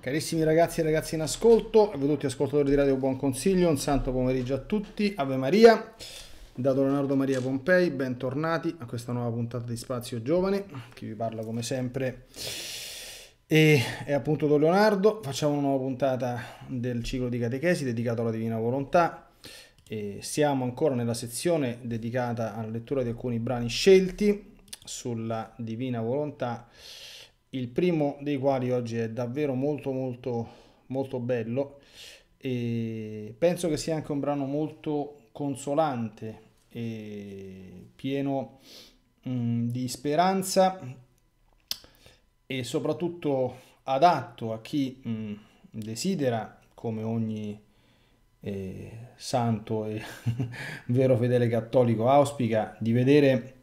Carissimi ragazzi e ragazze in ascolto, veduti ascoltatori di Radio Buon Consiglio, un santo pomeriggio a tutti, Ave Maria, da Leonardo Maria Pompei, bentornati a questa nuova puntata di Spazio Giovane, chi vi parla come sempre e è appunto Don Leonardo, facciamo una nuova puntata del ciclo di catechesi dedicato alla Divina Volontà, e siamo ancora nella sezione dedicata alla lettura di alcuni brani scelti sulla Divina Volontà il primo dei quali oggi è davvero molto molto molto bello e penso che sia anche un brano molto consolante e pieno mh, mm, di speranza e soprattutto adatto a chi mh, mm, desidera come ogni eh, santo e vero fedele cattolico auspica di vedere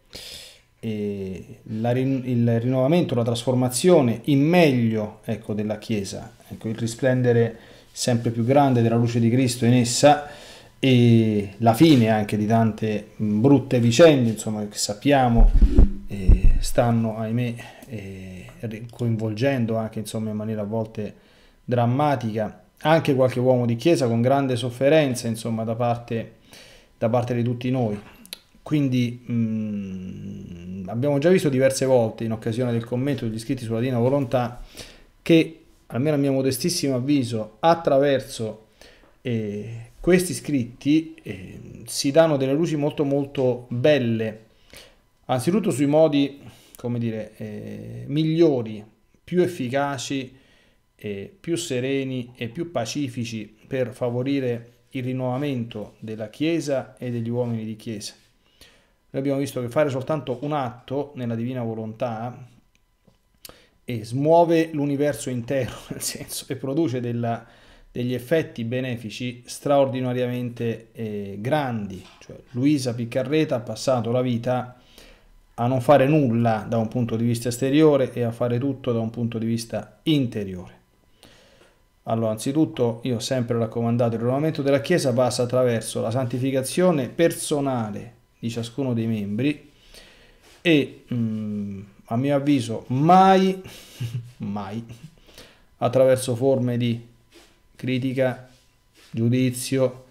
la, il rinnovamento, la trasformazione in meglio ecco, della Chiesa, ecco, il risplendere sempre più grande della luce di Cristo in essa e la fine anche di tante brutte vicende insomma, che sappiamo eh, stanno ahimè eh, coinvolgendo anche insomma, in maniera a volte drammatica anche qualche uomo di Chiesa con grande sofferenza insomma, da, parte, da parte di tutti noi. Quindi mh, mm, abbiamo già visto diverse volte in occasione del commento degli iscritti sulla Dina Volontà che, almeno a mio modestissimo avviso, attraverso eh, questi iscritti eh, si danno delle luci molto molto belle, anzitutto sui modi, come dire, eh, migliori, più efficaci, eh, più sereni e più pacifici per favorire il rinnovamento della Chiesa e degli uomini di Chiesa noi abbiamo visto che fare soltanto un atto nella divina volontà e smuove l'universo intero, nel senso, e produce della, degli effetti benefici straordinariamente eh, grandi. Cioè, Luisa Piccarreta ha passato la vita a non fare nulla da un punto di vista esteriore e a fare tutto da un punto di vista interiore. Allora, anzitutto io ho sempre raccomandato il rinnovamento della Chiesa passa attraverso la santificazione personale di ciascuno dei membri e mh, mm, a mio avviso mai, mai attraverso forme di critica, giudizio,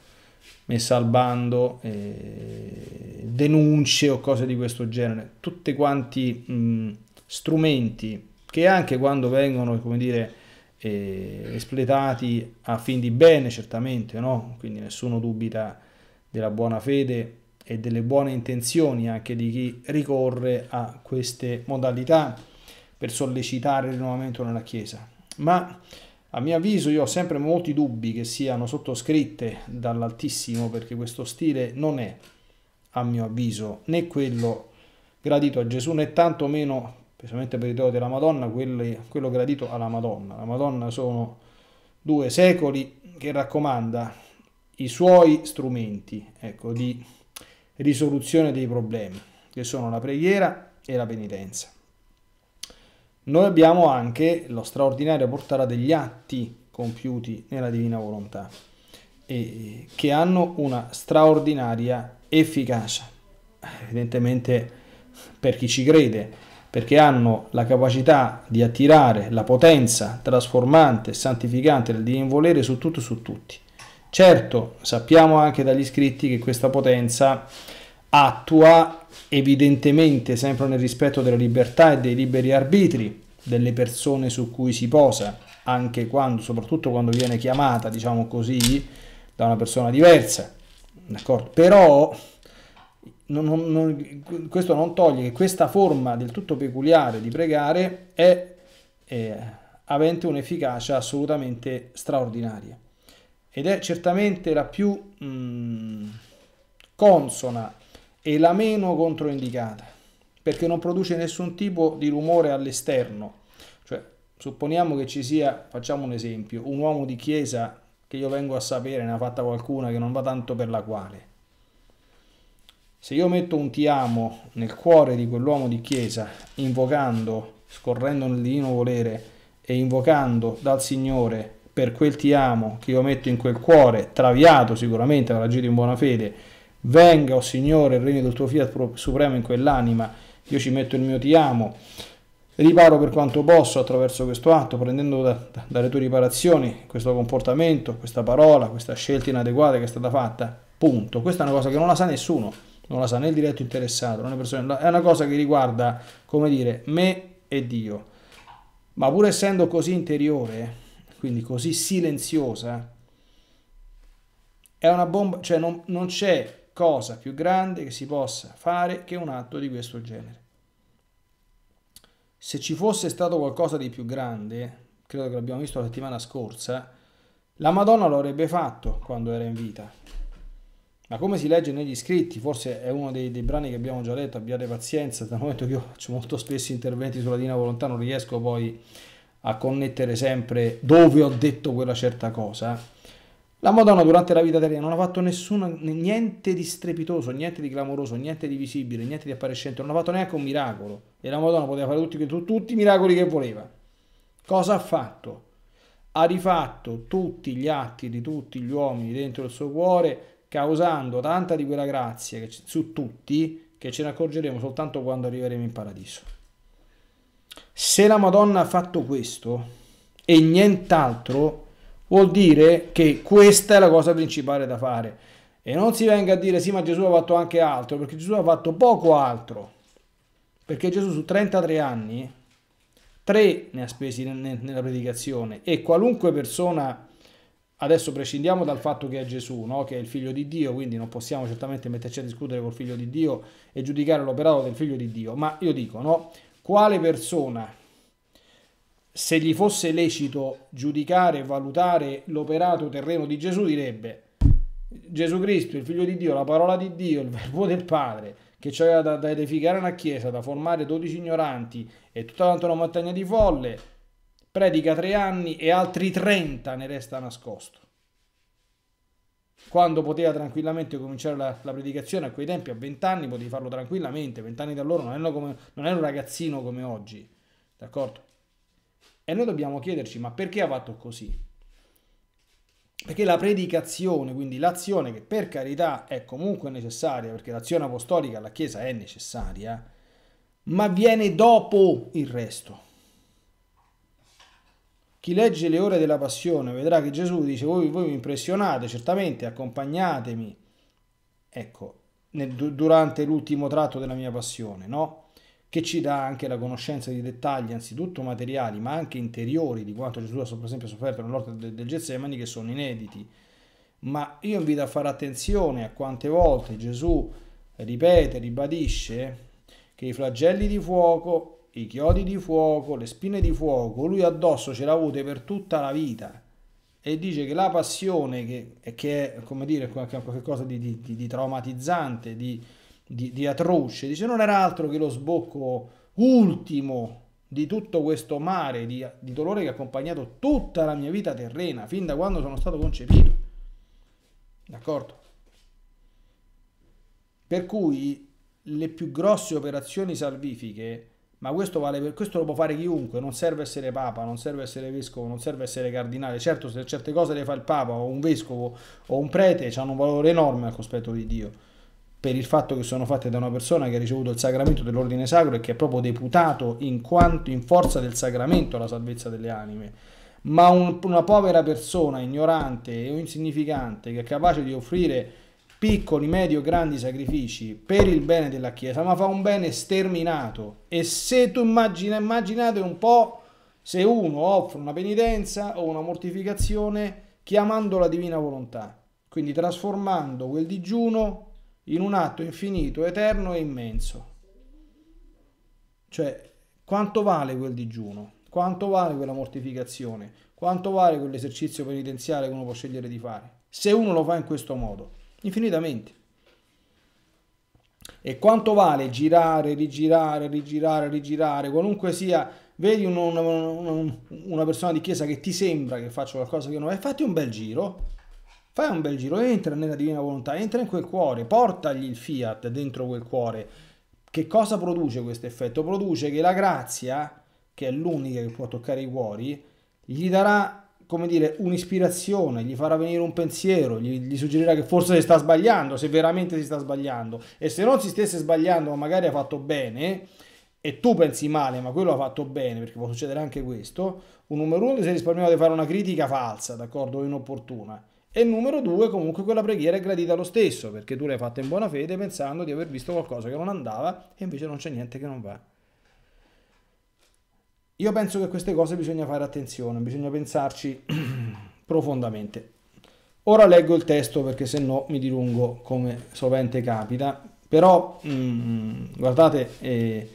messa al bando, eh, denunce o cose di questo genere, tutti quanti mh, mm, strumenti che anche quando vengono, come dire, eh, espletati a fin di bene, certamente, no? quindi nessuno dubita della buona fede e delle buone intenzioni anche di chi ricorre a queste modalità per sollecitare il rinnovamento nella Chiesa. Ma a mio avviso io ho sempre molti dubbi che siano sottoscritte dall'Altissimo perché questo stile non è, a mio avviso, né quello gradito a Gesù né tantomeno, specialmente per i teori della Madonna, quello gradito alla Madonna. La Madonna sono due secoli che raccomanda i suoi strumenti ecco, di risoluzione dei problemi, che sono la preghiera e la penitenza. Noi abbiamo anche lo straordinario portare degli atti compiuti nella divina volontà, e che hanno una straordinaria efficacia, evidentemente per chi ci crede, perché hanno la capacità di attirare la potenza trasformante santificante del divin volere su tutto e su tutti. Certo, sappiamo anche dagli scritti che questa potenza attua evidentemente sempre nel rispetto della libertà e dei liberi arbitri delle persone su cui si posa, anche quando, soprattutto quando viene chiamata, diciamo così, da una persona diversa. D'accordo? Però non, non, non, questo non toglie che questa forma del tutto peculiare di pregare è, è avente un'efficacia assolutamente straordinaria ed è certamente la più mh, mm, consona e la meno controindicata perché non produce nessun tipo di rumore all'esterno. Cioè, supponiamo che ci sia, facciamo un esempio, un uomo di chiesa che io vengo a sapere, ne ha fatta qualcuna che non va tanto per la quale. Se io metto un ti amo nel cuore di quell'uomo di chiesa, invocando, scorrendo nel divino volere e invocando dal Signore per quel ti amo che io metto in quel cuore, traviato sicuramente, avrà agito in buona fede, venga, o oh Signore, il regno del tuo fiat supremo in quell'anima, io ci metto il mio ti amo, riparo per quanto posso attraverso questo atto, prendendo da, da, dalle tue riparazioni questo comportamento, questa parola, questa scelta inadeguata che è stata fatta, punto. Questa è una cosa che non la sa nessuno, non la sa né il diretto interessato, né persone, è una cosa che riguarda, come dire, me e Dio. Ma pur essendo così interiore, quindi così silenziosa, è una bomba, cioè non, non c'è cosa più grande che si possa fare che un atto di questo genere. Se ci fosse stato qualcosa di più grande, credo che l'abbiamo visto la settimana scorsa, la Madonna lo avrebbe fatto quando era in vita. Ma come si legge negli scritti, forse è uno dei, dei brani che abbiamo già letto, abbiate pazienza, dal momento che io faccio molto spesso interventi sulla Dina Volontà non riesco poi a connettere sempre dove ho detto quella certa cosa, la Madonna durante la vita terrena non ha fatto nessuna, niente di strepitoso, niente di clamoroso, niente di visibile, niente di appariscente, non ha fatto neanche un miracolo. E la Madonna poteva fare tutti, tutti, tutti i miracoli che voleva. Cosa ha fatto? Ha rifatto tutti gli atti di tutti gli uomini dentro il suo cuore, causando tanta di quella grazia che, su tutti che ce ne accorgeremo soltanto quando arriveremo in paradiso se la Madonna ha fatto questo e nient'altro, vuol dire che questa è la cosa principale da fare. E non si venga a dire sì, ma Gesù ha fatto anche altro, perché Gesù ha fatto poco altro. Perché Gesù su 33 anni, 3 ne ha spesi nella predicazione e qualunque persona adesso prescindiamo dal fatto che è Gesù, no? che è il figlio di Dio, quindi non possiamo certamente metterci a discutere col figlio di Dio e giudicare l'operato del figlio di Dio, ma io dico, no? quale persona, se gli fosse lecito giudicare e valutare l'operato terreno di Gesù, direbbe Gesù Cristo, il figlio di Dio, la parola di Dio, il verbo del Padre, che ci aveva da, da edificare una chiesa, da formare 12 ignoranti e tutta quanta una montagna di folle, predica tre anni e altri 30 ne resta nascosto quando poteva tranquillamente cominciare la, la predicazione a quei tempi, a 20 anni potevi farlo tranquillamente, 20 anni da loro non era, come, non era un ragazzino come oggi, d'accordo? E noi dobbiamo chiederci, ma perché ha fatto così? Perché la predicazione, quindi l'azione che per carità è comunque necessaria, perché l'azione apostolica alla Chiesa è necessaria, ma viene dopo il resto. Chi legge le ore della passione vedrà che Gesù dice voi, voi mi impressionate, certamente accompagnatemi, ecco, nel, durante l'ultimo tratto della mia passione, no? che ci dà anche la conoscenza di dettagli, anzitutto materiali, ma anche interiori, di quanto Gesù ha per esempio sofferto nell'orto del, del Getsemani, che sono inediti. Ma io invito a fare attenzione a quante volte Gesù ripete, ribadisce che i flagelli di fuoco i chiodi di fuoco, le spine di fuoco, lui addosso ce l'ha avute per tutta la vita e dice che la passione che, che è come dire qualcosa di, di, di traumatizzante, di, di, atroce, dice non era altro che lo sbocco ultimo di tutto questo mare di, dolore che ha accompagnato tutta la mia vita terrena, fin da quando sono stato concepito. D'accordo? Per cui le più grosse operazioni salvifiche ma questo, vale per, questo lo può fare chiunque, non serve essere papa, non serve essere vescovo, non serve essere cardinale, certo se certe cose le fa il papa o un vescovo o un prete hanno un valore enorme al cospetto di Dio, per il fatto che sono fatte da una persona che ha ricevuto il sacramento dell'ordine sacro e che è proprio deputato in, quanto, in forza del sacramento alla salvezza delle anime. Ma un, una povera persona ignorante o insignificante che è capace di offrire piccoli, medio, grandi sacrifici per il bene della Chiesa, ma fa un bene sterminato. E se tu immagina, immaginate un po' se uno offre una penitenza o una mortificazione chiamando la divina volontà, quindi trasformando quel digiuno in un atto infinito, eterno e immenso. Cioè, quanto vale quel digiuno? Quanto vale quella mortificazione? Quanto vale quell'esercizio penitenziale che uno può scegliere di fare? Se uno lo fa in questo modo infinitamente. E quanto vale girare, rigirare, rigirare, rigirare, qualunque sia, vedi un, un, un, una persona di chiesa che ti sembra che faccia qualcosa che non è, fatti un bel giro, fai un bel giro, entra nella divina volontà, entra in quel cuore, portagli il fiat dentro quel cuore. Che cosa produce questo effetto? Produce che la grazia, che è l'unica che può toccare i cuori, gli darà come dire, un'ispirazione, gli farà venire un pensiero, gli, gli, suggerirà che forse si sta sbagliando, se veramente si sta sbagliando. E se non si stesse sbagliando, ma magari ha fatto bene, e tu pensi male, ma quello ha fatto bene, perché può succedere anche questo, un numero uno si risparmiato di fare una critica falsa, d'accordo, o inopportuna. E numero due, comunque quella preghiera è gradita lo stesso, perché tu l'hai fatta in buona fede pensando di aver visto qualcosa che non andava e invece non c'è niente che non va. Io penso che queste cose bisogna fare attenzione, bisogna pensarci profondamente. Ora leggo il testo perché se no mi dilungo come sovente capita, però mh, mm, guardate, eh,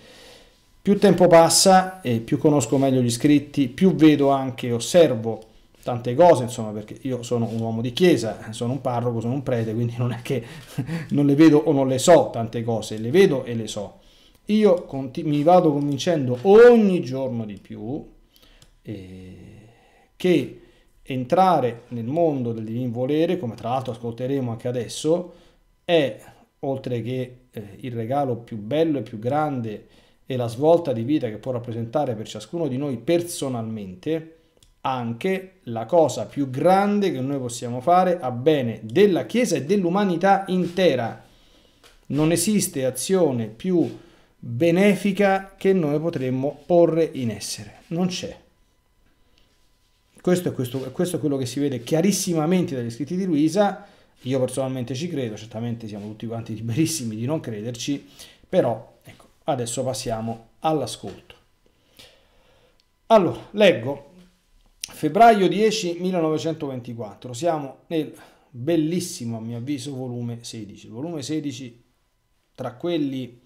più tempo passa e più conosco meglio gli scritti, più vedo anche, osservo tante cose, insomma, perché io sono un uomo di chiesa, sono un parroco, sono un prete, quindi non è che non le vedo o non le so tante cose, le vedo e le so io mi vado convincendo ogni giorno di più eh, che entrare nel mondo del divin volere, come tra l'altro ascolteremo anche adesso, è oltre che eh, il regalo più bello e più grande e la svolta di vita che può rappresentare per ciascuno di noi personalmente, anche la cosa più grande che noi possiamo fare a bene della Chiesa e dell'umanità intera. Non esiste azione più benefica che noi potremmo porre in essere. Non c'è. Questo è, questo, questo è quello che si vede chiarissimamente dagli scritti di Luisa. Io personalmente ci credo, certamente siamo tutti quanti liberissimi di non crederci, però ecco, adesso passiamo all'ascolto. Allora, leggo febbraio 10 1924, siamo nel bellissimo a mio avviso volume 16, il volume 16 tra quelli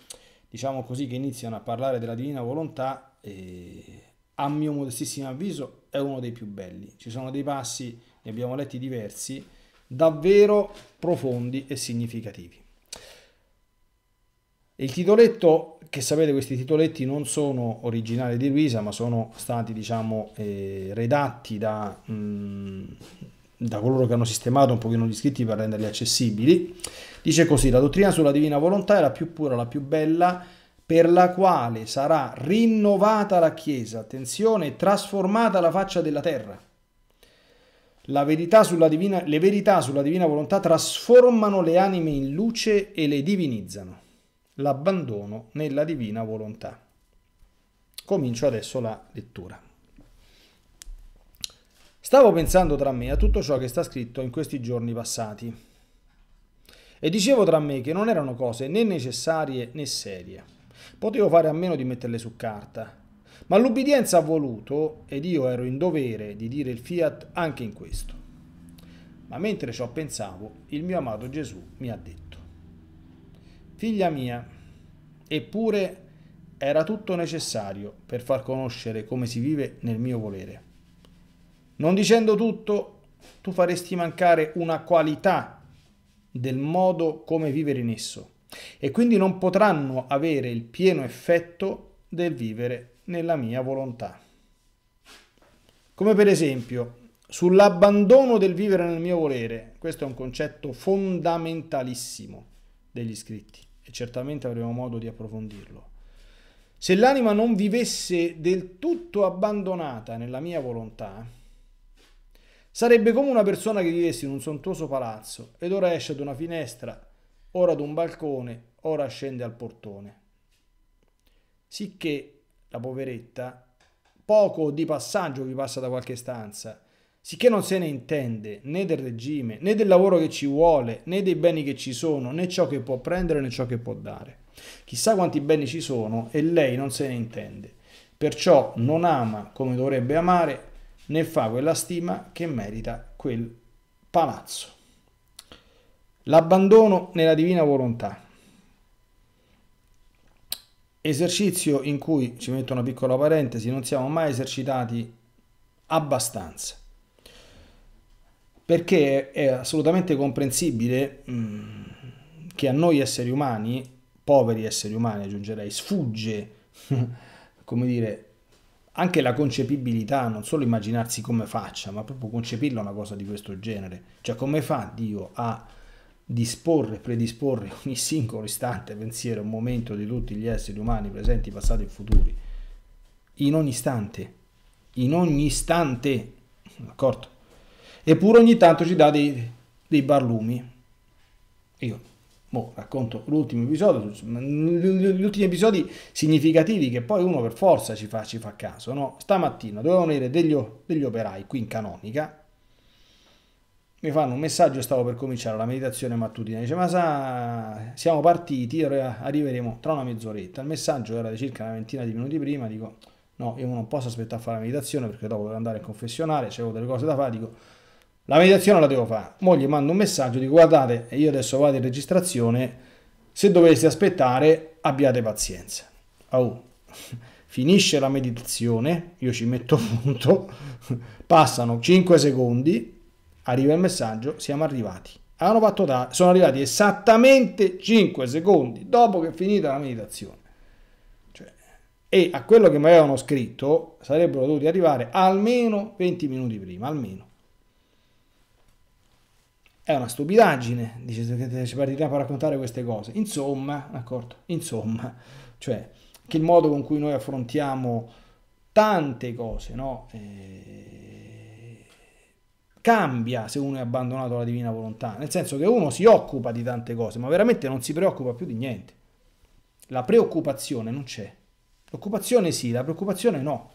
diciamo così, che iniziano a parlare della divina volontà, eh, a mio modestissimo avviso è uno dei più belli. Ci sono dei passi, ne abbiamo letti diversi, davvero profondi e significativi. Il titoletto, che sapete questi titoletti non sono originali di Luisa, ma sono stati diciamo eh, redatti da mh, mm, da coloro che hanno sistemato un pochino gli scritti per renderli accessibili. Dice così, la dottrina sulla divina volontà è la più pura, la più bella, per la quale sarà rinnovata la Chiesa, attenzione, trasformata la faccia della terra. Verità divina, le verità sulla divina volontà trasformano le anime in luce e le divinizzano. L'abbandono nella divina volontà. Comincio adesso la lettura. Stavo pensando tra me a tutto ciò che sta scritto in questi giorni passati e dicevo tra me che non erano cose né necessarie né serie. Potevo fare a meno di metterle su carta, ma l'ubbidienza ha voluto ed io ero in dovere di dire il fiat anche in questo. Ma mentre ciò pensavo, il mio amato Gesù mi ha detto, Figlia mia, eppure era tutto necessario per far conoscere come si vive nel mio volere. Non dicendo tutto, tu faresti mancare una qualità del modo come vivere in esso e quindi non potranno avere il pieno effetto del vivere nella mia volontà. Come per esempio sull'abbandono del vivere nel mio volere, questo è un concetto fondamentalissimo degli scritti e certamente avremo modo di approfondirlo. Se l'anima non vivesse del tutto abbandonata nella mia volontà, Sarebbe come una persona che vivesse in un sontuoso palazzo ed ora esce ad una finestra, ora ad un balcone, ora scende al portone. Sicché la poveretta poco di passaggio vi passa da qualche stanza, sicché non se ne intende né del regime, né del lavoro che ci vuole, né dei beni che ci sono, né ciò che può prendere, né ciò che può dare. Chissà quanti beni ci sono e lei non se ne intende. Perciò non ama come dovrebbe amare, ne fa quella stima che merita quel palazzo. L'abbandono nella divina volontà. Esercizio in cui, ci metto una piccola parentesi, non siamo mai esercitati abbastanza. Perché è assolutamente comprensibile che a noi esseri umani, poveri esseri umani aggiungerei, sfugge, come dire, anche la concepibilità, non solo immaginarsi come faccia, ma proprio concepirla una cosa di questo genere. Cioè come fa Dio a disporre, predisporre ogni singolo istante, pensiero, momento di tutti gli esseri umani presenti, passati e futuri, in ogni istante, in ogni istante, d'accordo? Eppure ogni tanto ci dà dei, dei barlumi. Io Boh, racconto l'ultimo episodio, gli ultimi episodi significativi che poi uno per forza ci fa, ci fa caso, no? Stamattina dovevano venire degli, degli operai qui in Canonica, mi fanno un messaggio, stavo per cominciare la meditazione mattutina, dice ma sa, siamo partiti, arriveremo tra una mezz'oretta, il messaggio era di circa una ventina di minuti prima, dico no, io non posso aspettare a fare la meditazione perché dopo devo andare in confessionale, c'avevo delle cose da fare, dico la meditazione la devo fare. Mo' manda un messaggio, dico guardate, io adesso vado in registrazione, se doveste aspettare abbiate pazienza. Oh. Finisce la meditazione, io ci metto punto, passano 5 secondi, arriva il messaggio, siamo arrivati. Hanno fatto da, sono arrivati esattamente 5 secondi dopo che è finita la meditazione. Cioè, e a quello che mi avevano scritto sarebbero dovuti arrivare almeno 20 minuti prima, almeno. È una stupidaggine, dice ci partiamo a raccontare queste cose. Insomma, d'accordo? Insomma, cioè che il modo con cui noi affrontiamo tante cose, no? eh, cambia se uno è abbandonato alla divina volontà, nel senso che uno si occupa di tante cose, ma veramente non si preoccupa più di niente. La preoccupazione non c'è. L'occupazione sì, la preoccupazione no.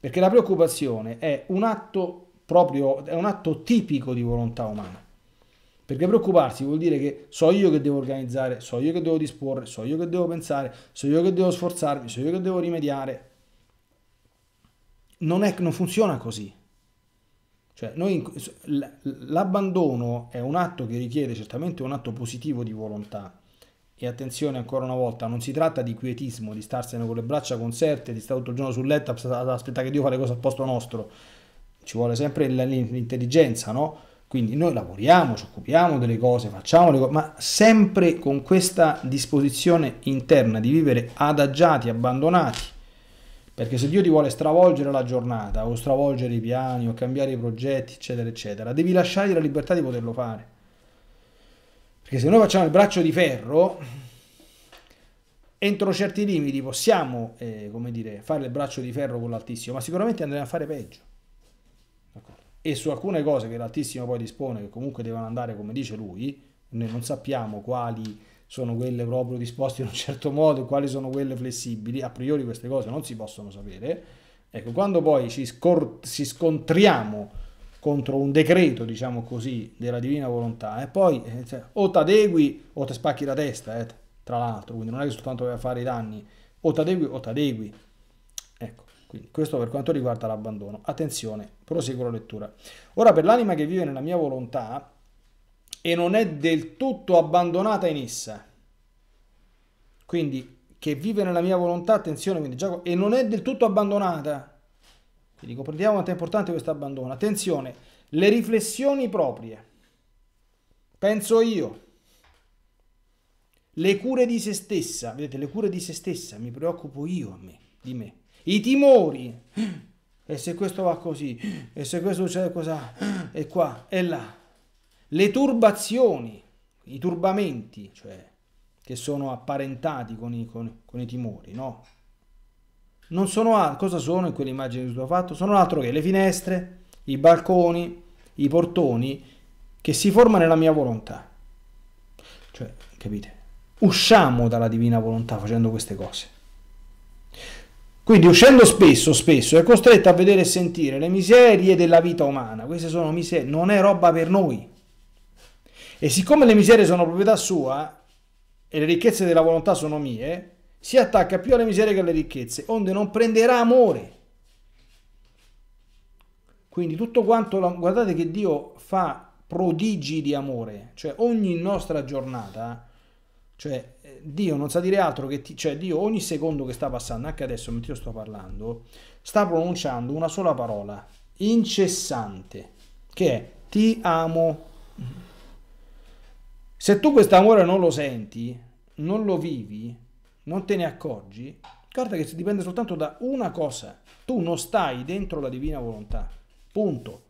Perché la preoccupazione è un atto proprio, è un atto tipico di volontà umana. Perché preoccuparsi vuol dire che so io che devo organizzare, so io che devo disporre, so io che devo pensare, so io che devo sforzarmi, so io che devo rimediare. Non, è, non funziona così. Cioè, noi, l'abbandono è un atto che richiede certamente un atto positivo di volontà. E attenzione ancora una volta, non si tratta di quietismo, di starsene con le braccia conserte, di stare tutto il giorno sul letto ad aspettare che Dio fa le cose al posto nostro ci vuole sempre l'intelligenza, no? Quindi noi lavoriamo, ci occupiamo delle cose, facciamo le cose, ma sempre con questa disposizione interna di vivere adagiati, abbandonati. Perché se Dio ti vuole stravolgere la giornata, o stravolgere i piani, o cambiare i progetti, eccetera, eccetera, devi lasciargli la libertà di poterlo fare. Perché se noi facciamo il braccio di ferro, entro certi limiti possiamo, eh, come dire, fare il braccio di ferro con l'altissimo, ma sicuramente andremo a fare peggio e su alcune cose che l'Altissimo poi dispone, che comunque devono andare come dice lui, noi non sappiamo quali sono quelle proprio disposte in un certo modo e quali sono quelle flessibili, a priori queste cose non si possono sapere. Ecco, quando poi ci, scor- ci scontriamo contro un decreto, diciamo così, della divina volontà, e eh, poi eh, cioè, o t'adegui o ti spacchi la testa, eh, tra l'altro, quindi non è che soltanto vai a fare i danni, o ti adegui o ti adegui, quindi questo per quanto riguarda l'abbandono. Attenzione, proseguo la lettura. Ora per l'anima che vive nella mia volontà e non è del tutto abbandonata in essa, quindi che vive nella mia volontà, attenzione, quindi già, e non è del tutto abbandonata, quindi comprendiamo quanto è importante questo abbandono. Attenzione, le riflessioni proprie, penso io, le cure di se stessa, vedete, le cure di se stessa, mi preoccupo io a me, di me i timori. E se questo va così, e se questo succede cosa, e qua, e là. Le turbazioni, i turbamenti, cioè, che sono apparentati con i, con, con i timori, no? Non sono altro, cosa sono in quell'immagine che tu hai fatto? Sono altro che le finestre, i balconi, i portoni che si forma nella mia volontà. Cioè, capite? Usciamo dalla divina volontà facendo queste cose. Quindi uscendo spesso, spesso è costretto a vedere e sentire le miserie della vita umana. Queste sono miserie, non è roba per noi. E siccome le miserie sono proprietà sua e le ricchezze della volontà sono mie, si attacca più alle miserie che alle ricchezze, onde non prenderà amore. Quindi tutto quanto, guardate che Dio fa prodigi di amore, cioè ogni nostra giornata, cioè Dio non sa dire altro che ti, cioè Dio ogni secondo che sta passando, anche adesso mentre io sto parlando, sta pronunciando una sola parola, incessante, che è ti amo. Se tu questo amore non lo senti, non lo vivi, non te ne accorgi, guarda che dipende soltanto da una cosa, tu non stai dentro la divina volontà, punto.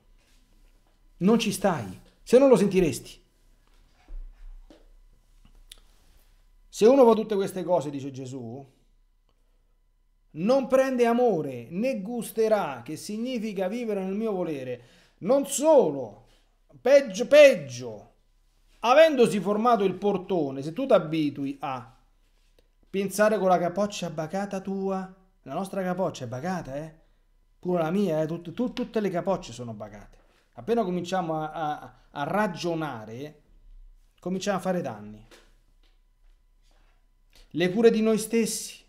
Non ci stai, se non lo sentiresti. Se uno fa tutte queste cose, dice Gesù, non prende amore né gusterà, che significa vivere nel mio volere. Non solo, peggio, peggio, avendosi formato il portone, se tu ti abitui a pensare con la capoccia bacata tua, la nostra capoccia è bacata, eh? Pure la mia, eh? Tut, tu, tutte le capocce sono bacate. Appena cominciamo a, a, a ragionare, cominciamo a fare danni le cure di noi stessi.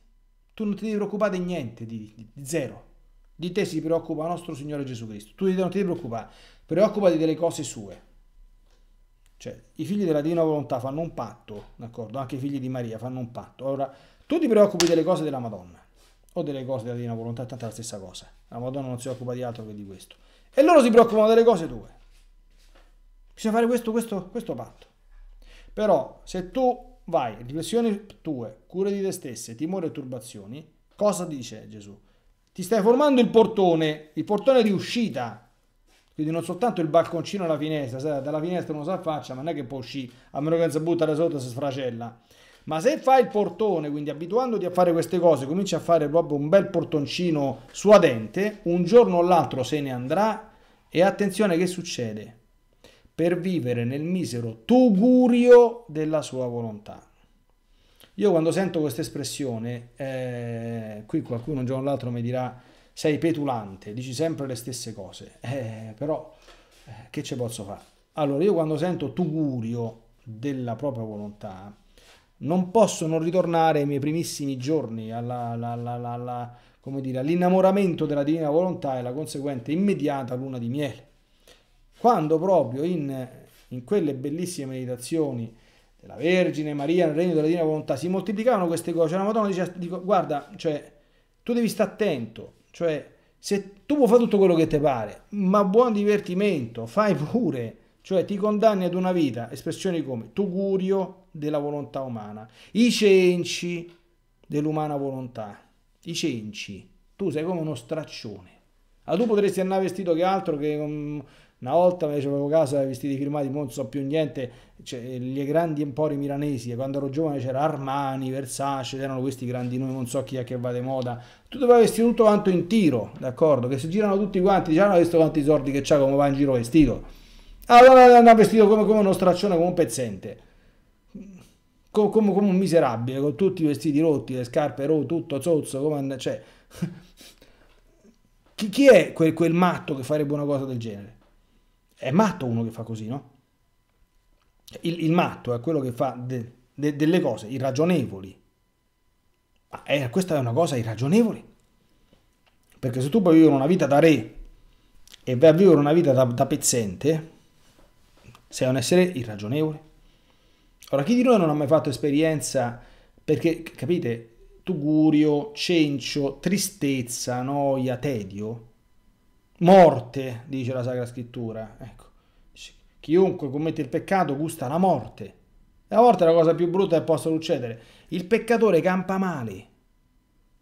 Tu non ti devi preoccupare di niente, di, di, di zero. Di te si preoccupa il nostro Signore Gesù Cristo. Tu non ti devi preoccupare, preoccupati delle cose sue. Cioè, i figli della Divina Volontà fanno un patto, d'accordo? Anche i figli di Maria fanno un patto. Allora, tu ti preoccupi delle cose della Madonna o delle cose della Divina Volontà, tanto è la stessa cosa. La Madonna non si occupa di altro che di questo. E loro si preoccupano delle cose tue. Bisogna fare questo, questo, questo patto. Però, se tu vai, riflessioni tue, cure di te stesse, timore e turbazioni, cosa dice Gesù? Ti stai formando il portone, il portone di uscita, quindi non soltanto il balconcino alla finestra, se dalla finestra uno si affaccia, ma non è che può uscire, a meno che non si butta da sotto e si sfracella. Ma se fai il portone, quindi abituandoti a fare queste cose, cominci a fare proprio un bel portoncino suadente, un giorno o l'altro se ne andrà e attenzione che succede? per vivere nel misero tugurio della sua volontà. Io quando sento questa espressione, eh, qui qualcuno un giorno o l'altro mi dirà sei petulante, dici sempre le stesse cose, eh, però eh, che ci posso fare? Allora io quando sento tugurio della propria volontà, non posso non ritornare ai miei primissimi giorni, all'innamoramento della divina volontà e la conseguente immediata luna di miele quando proprio in, in quelle bellissime meditazioni della Vergine Maria nel regno della Divina Volontà si moltiplicavano queste cose, cioè la Madonna dice, dico, guarda, cioè, tu devi stare attento, cioè, se tu puoi fare tutto quello che ti pare, ma buon divertimento, fai pure, cioè ti condanni ad una vita, espressioni come tugurio della volontà umana, i cenci dell'umana volontà, i cenci, tu sei come uno straccione. Allora tu potresti andare vestito che altro che con una volta mi facevo casa vestiti firmati, non so più niente, cioè, le grandi empori milanesi, quando ero giovane c'era Armani, Versace, erano questi grandi nomi, non so chi è che va di moda. Tu dovevi vestire tutto quanto in tiro, d'accordo? Che si girano tutti quanti, già hanno visto quanti sordi che c'ha come va in giro vestito. Allora ah, andava vestito come, come uno straccione, come un pezzente. Come, come, come, un miserabile, con tutti i vestiti rotti, le scarpe rotte, tutto zozzo, come... Cioè, chi, chi è quel, quel matto che farebbe una cosa del genere? È matto uno che fa così, no? Il, il matto è quello che fa de, de, delle cose irragionevoli. Ma è, questa è una cosa irragionevole. Perché se tu puoi vivere una vita da re e vai a vivere una vita da, da pezzente, sei un essere irragionevole. Ora, chi di noi non ha mai fatto esperienza? Perché, capite, tugurio, cencio, tristezza, noia, tedio, morte, dice la Sacra Scrittura. Ecco. Chiunque commette il peccato gusta la morte. La morte è la cosa più brutta che possa succedere. Il peccatore campa male.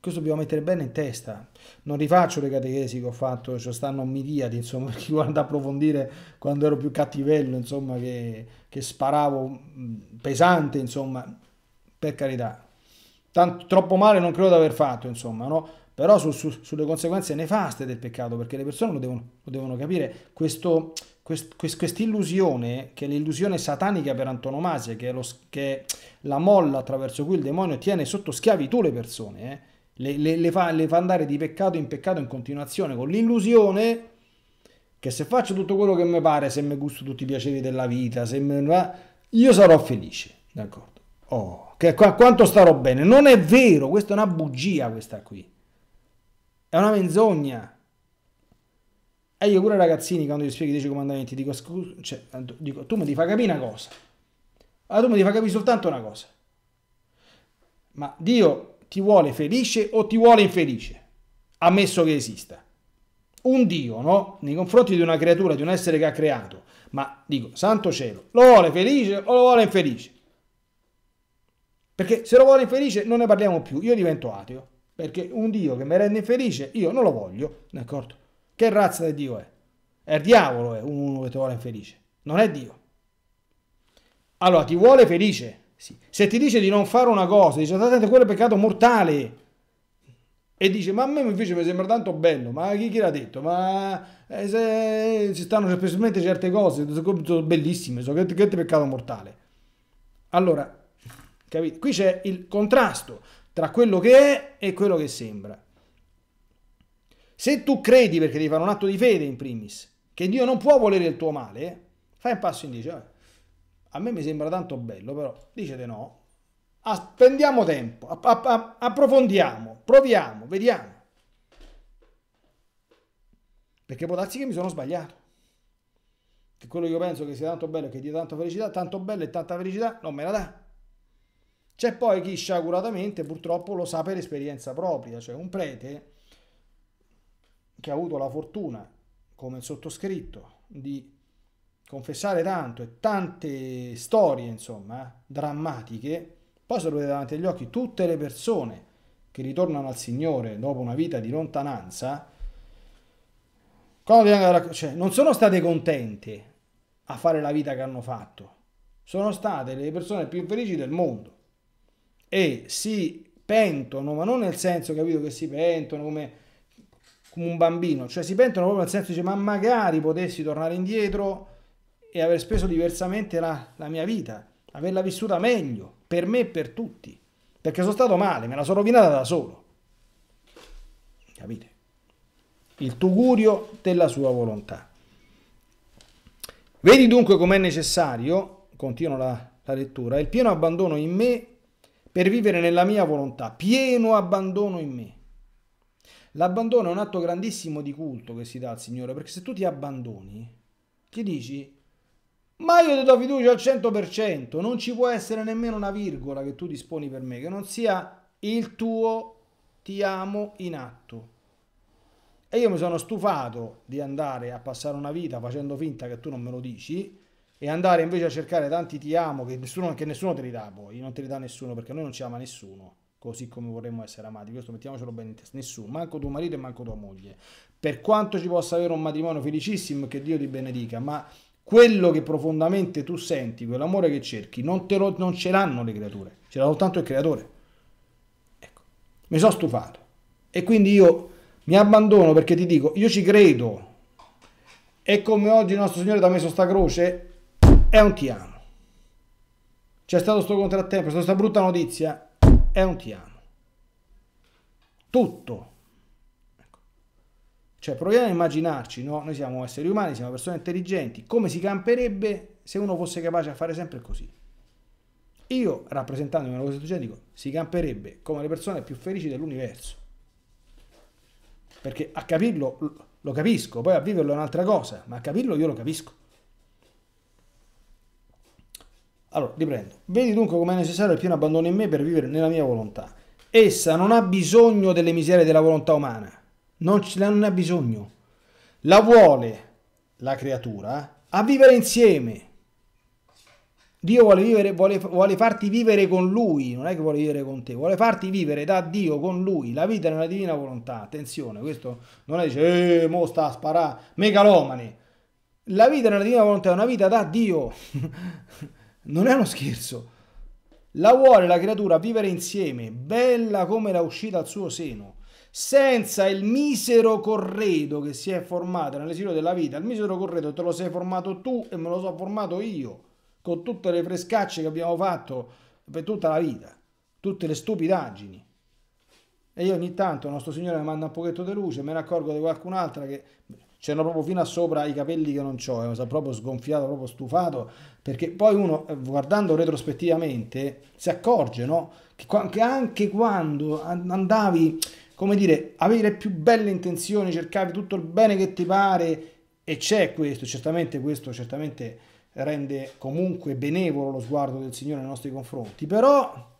Questo dobbiamo mettere bene in testa. Non rifaccio le catechesi che ho fatto, ci cioè stanno miriadi, insomma, per chi guarda approfondire quando ero più cattivello, insomma, che, che sparavo pesante, insomma, per carità. Tanto, troppo male non credo di aver fatto, insomma, no? però su, su, sulle conseguenze nefaste del peccato, perché le persone lo devono, lo devono capire. Questo, quest, quest, quest'illusione, che è l'illusione satanica per antonomasia, che è, lo, che è, la molla attraverso cui il demonio tiene sotto schiavitù le persone, eh, le, le, le, fa, le fa andare di peccato in peccato in continuazione, con l'illusione che se faccio tutto quello che mi pare, se mi gusto tutti i piaceri della vita, se mi va, io sarò felice, d'accordo? Oh, che, quanto starò bene? Non è vero, questa è una bugia questa qui. È una menzogna. E io pure ai ragazzini quando gli spieghi i dieci comandamenti dico, scusa, cioè, dico, tu mi ti fai capire una cosa. Ma ah, tu mi ti fai capire soltanto una cosa. Ma Dio ti vuole felice o ti vuole infelice? Ammesso che esista. Un Dio, no? Nei confronti di una creatura, di un essere che ha creato. Ma dico, santo cielo, lo vuole felice o lo vuole infelice? Perché se lo vuole infelice non ne parliamo più, io divento ateo. Perché un Dio che mi rende infelice, io non lo voglio, d'accordo? Che razza di Dio è? È il diavolo è uno che ti vuole infelice, non è Dio. Allora, ti vuole felice, sì. Se ti dice di non fare una cosa, dice, attento, quello è peccato mortale. E dice, ma a me invece mi sembra tanto bello, ma chi, chi l'ha detto? Ma eh, se, ci eh, stanno semplicemente certe cose, sono bellissime, sono che, che peccato mortale. Allora, capito? Qui c'è il contrasto tra quello che è e quello che sembra. Se tu credi, perché devi fare un atto di fede in primis, che Dio non può volere il tuo male, fai un passo indietro. Eh. A me mi sembra tanto bello, però dicete no. Spendiamo tempo, approfondiamo, proviamo, vediamo. Perché può darsi che mi sono sbagliato. Che quello che io penso che sia tanto bello e che dia tanta felicità, tanto bello e tanta felicità non me la dà. C'è poi chi sciacuratamente purtroppo lo sa per esperienza propria, cioè un prete che ha avuto la fortuna, come il sottoscritto, di confessare tanto e tante storie, insomma, drammatiche, poi se lo vede davanti agli occhi tutte le persone che ritornano al Signore dopo una vita di lontananza, cioè, non sono state contente a fare la vita che hanno fatto, sono state le persone più felici del mondo e si pentono, ma non nel senso capito che si pentono come, come un bambino, cioè si pentono proprio nel senso di ma magari potessi tornare indietro e aver speso diversamente la, la mia vita, averla vissuta meglio, per me e per tutti, perché sono stato male, me la sono rovinata da solo. Capite? Il tugurio della sua volontà. Vedi dunque com'è necessario, continua la, la lettura, il pieno abbandono in me per vivere nella mia volontà, pieno abbandono in me. L'abbandono è un atto grandissimo di culto che si dà al Signore, perché se tu ti abbandoni, ti dici, ma io ti do fiducia al 100%, non ci può essere nemmeno una virgola che tu disponi per me, che non sia il tuo ti amo in atto. E io mi sono stufato di andare a passare una vita facendo finta che tu non me lo dici, e andare invece a cercare tanti ti amo che nessuno, che nessuno te li dà poi, non te li dà nessuno perché noi non ci ama nessuno così come vorremmo essere amati. Questo mettiamocelo bene in testa. Nessuno, manco tuo marito e manco tua moglie. Per quanto ci possa avere un matrimonio felicissimo, che Dio ti benedica, ma quello che profondamente tu senti, quell'amore che cerchi, non, lo, non ce l'hanno le creature, ce l'ha soltanto il creatore. Ecco, mi sono stufato. E quindi io mi abbandono perché ti dico, io ci credo. E come oggi il nostro Signore ti ha messo sta croce, è un ti amo. C'è stato questo contrattempo, c'è stata brutta notizia, è un ti amo. Tutto. Ecco. Cioè proviamo a immaginarci, no? noi siamo esseri umani, siamo persone intelligenti, come si camperebbe se uno fosse capace a fare sempre così? Io, rappresentando una cosa del dico, si camperebbe come le persone più felici dell'universo. Perché a capirlo lo capisco, poi a viverlo è un'altra cosa, ma a capirlo io lo capisco. Allora, riprendo. Vedi dunque come è necessario il pieno abbandono in me per vivere nella mia volontà. Essa non ha bisogno delle miserie della volontà umana. Non ce n'ha bisogno. La vuole la creatura a vivere insieme. Dio vuole, vivere, vuole, vuole, farti vivere con Lui, non è che vuole vivere con te, vuole farti vivere da Dio con Lui, la vita nella divina volontà. Attenzione, questo non è dice, eh, mo sta a sparare, megalomane. La vita nella divina volontà è una vita da Dio. Non è uno scherzo. La vuole la creatura vivere insieme, bella come la uscita al suo seno, senza il misero corredo che si è formato nell'esilio della vita. Il misero corredo te lo sei formato tu e me lo sono formato io, con tutte le frescacce che abbiamo fatto per tutta la vita, tutte le stupidaggini. E io ogni tanto, il nostro Signore mi manda un pochetto di luce, me ne accorgo di qualcun'altra che c'erano proprio fino a sopra i capelli che non ho, mi sono proprio sgonfiato, proprio stufato, perché poi uno eh, guardando retrospettivamente si accorge no? che anche quando andavi, come dire, avevi le più belle intenzioni, cercavi tutto il bene che ti pare e c'è questo, certamente questo certamente rende comunque benevolo lo sguardo del Signore nei nostri confronti, però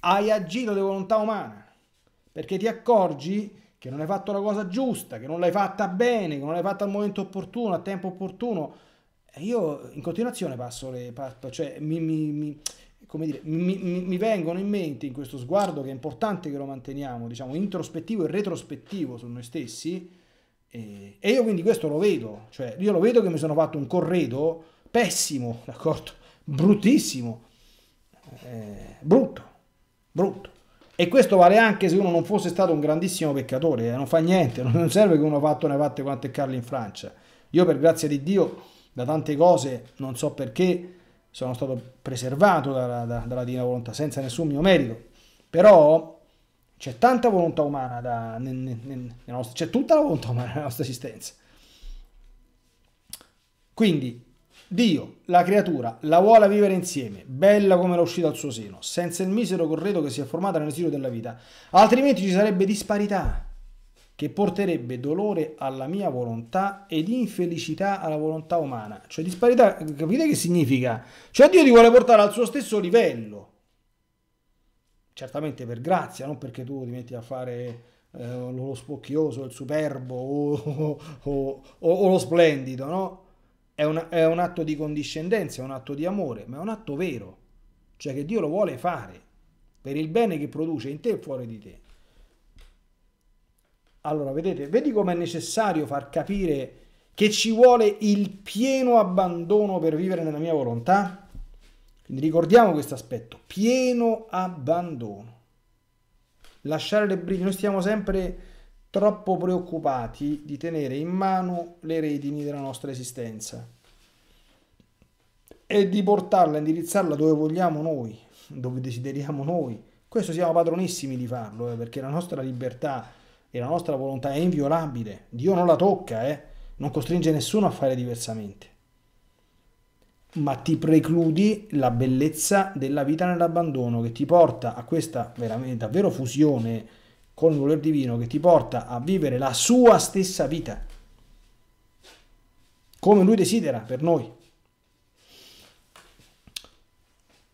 hai agito di volontà umana, perché ti accorgi che non hai fatto la cosa giusta, che non l'hai fatta bene, che non l'hai fatta al momento opportuno, a tempo opportuno, io in continuazione passo le... parto, cioè mi, mi, mi come dire, mi, mi, mi, vengono in mente in questo sguardo che è importante che lo manteniamo, diciamo, introspettivo e retrospettivo su noi stessi, e, e, io quindi questo lo vedo, cioè io lo vedo che mi sono fatto un corredo pessimo, d'accordo? Bruttissimo, eh, brutto, brutto. E questo vale anche se uno non fosse stato un grandissimo peccatore, eh, non fa niente, non serve che uno ha fatto ne fatte quante Carli in Francia. Io per grazia di Dio, da tante cose, non so perché, sono stato preservato dalla, da, dalla divina volontà, senza nessun mio merito. Però c'è tanta volontà umana, da, nel, nel, nel, c'è tutta la volontà umana nella nostra esistenza. Quindi Dio, la creatura, la vuole vivere insieme, bella come uscita al suo seno, senza il misero corredo che si è formata nel giro della vita, altrimenti ci sarebbe disparità che porterebbe dolore alla mia volontà ed infelicità alla volontà umana. Cioè disparità, capite che significa? Cioè Dio ti vuole portare al suo stesso livello. Certamente per grazia, non perché tu ti metti a fare eh, lo spocchioso, il superbo o, o, o, o lo splendido, no? è, una, è un atto di condiscendenza, è un atto di amore, ma è un atto vero, cioè che Dio lo vuole fare per il bene che produce in te e fuori di te. Allora, vedete, vedi com'è necessario far capire che ci vuole il pieno abbandono per vivere nella mia volontà? Quindi ricordiamo questo aspetto, pieno abbandono. Lasciare le briglie, noi stiamo sempre troppo preoccupati di tenere in mano le redini della nostra esistenza e di portarla, indirizzarla dove vogliamo noi, dove desideriamo noi. Questo siamo padronissimi di farlo, eh, perché la nostra libertà e la nostra volontà è inviolabile. Dio non la tocca, eh. non costringe nessuno a fare diversamente. Ma ti precludi la bellezza della vita nell'abbandono che ti porta a questa veramente, davvero fusione con il voler divino che ti porta a vivere la sua stessa vita, come lui desidera per noi.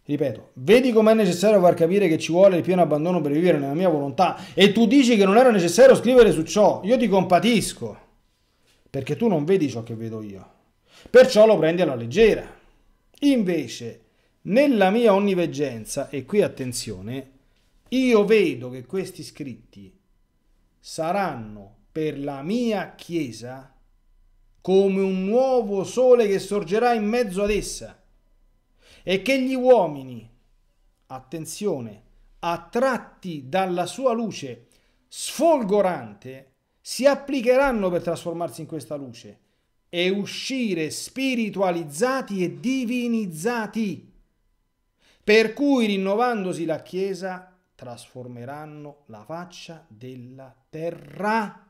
Ripeto, vedi com'è necessario far capire che ci vuole il pieno abbandono per vivere nella mia volontà e tu dici che non era necessario scrivere su ciò, io ti compatisco, perché tu non vedi ciò che vedo io, perciò lo prendi alla leggera. Invece, nella mia onniveggenza, e qui attenzione, io vedo che questi scritti saranno per la mia Chiesa come un nuovo sole che sorgerà in mezzo ad essa e che gli uomini, attenzione, attratti dalla sua luce sfolgorante, si applicheranno per trasformarsi in questa luce e uscire spiritualizzati e divinizzati, per cui rinnovandosi la Chiesa trasformeranno la faccia della terra.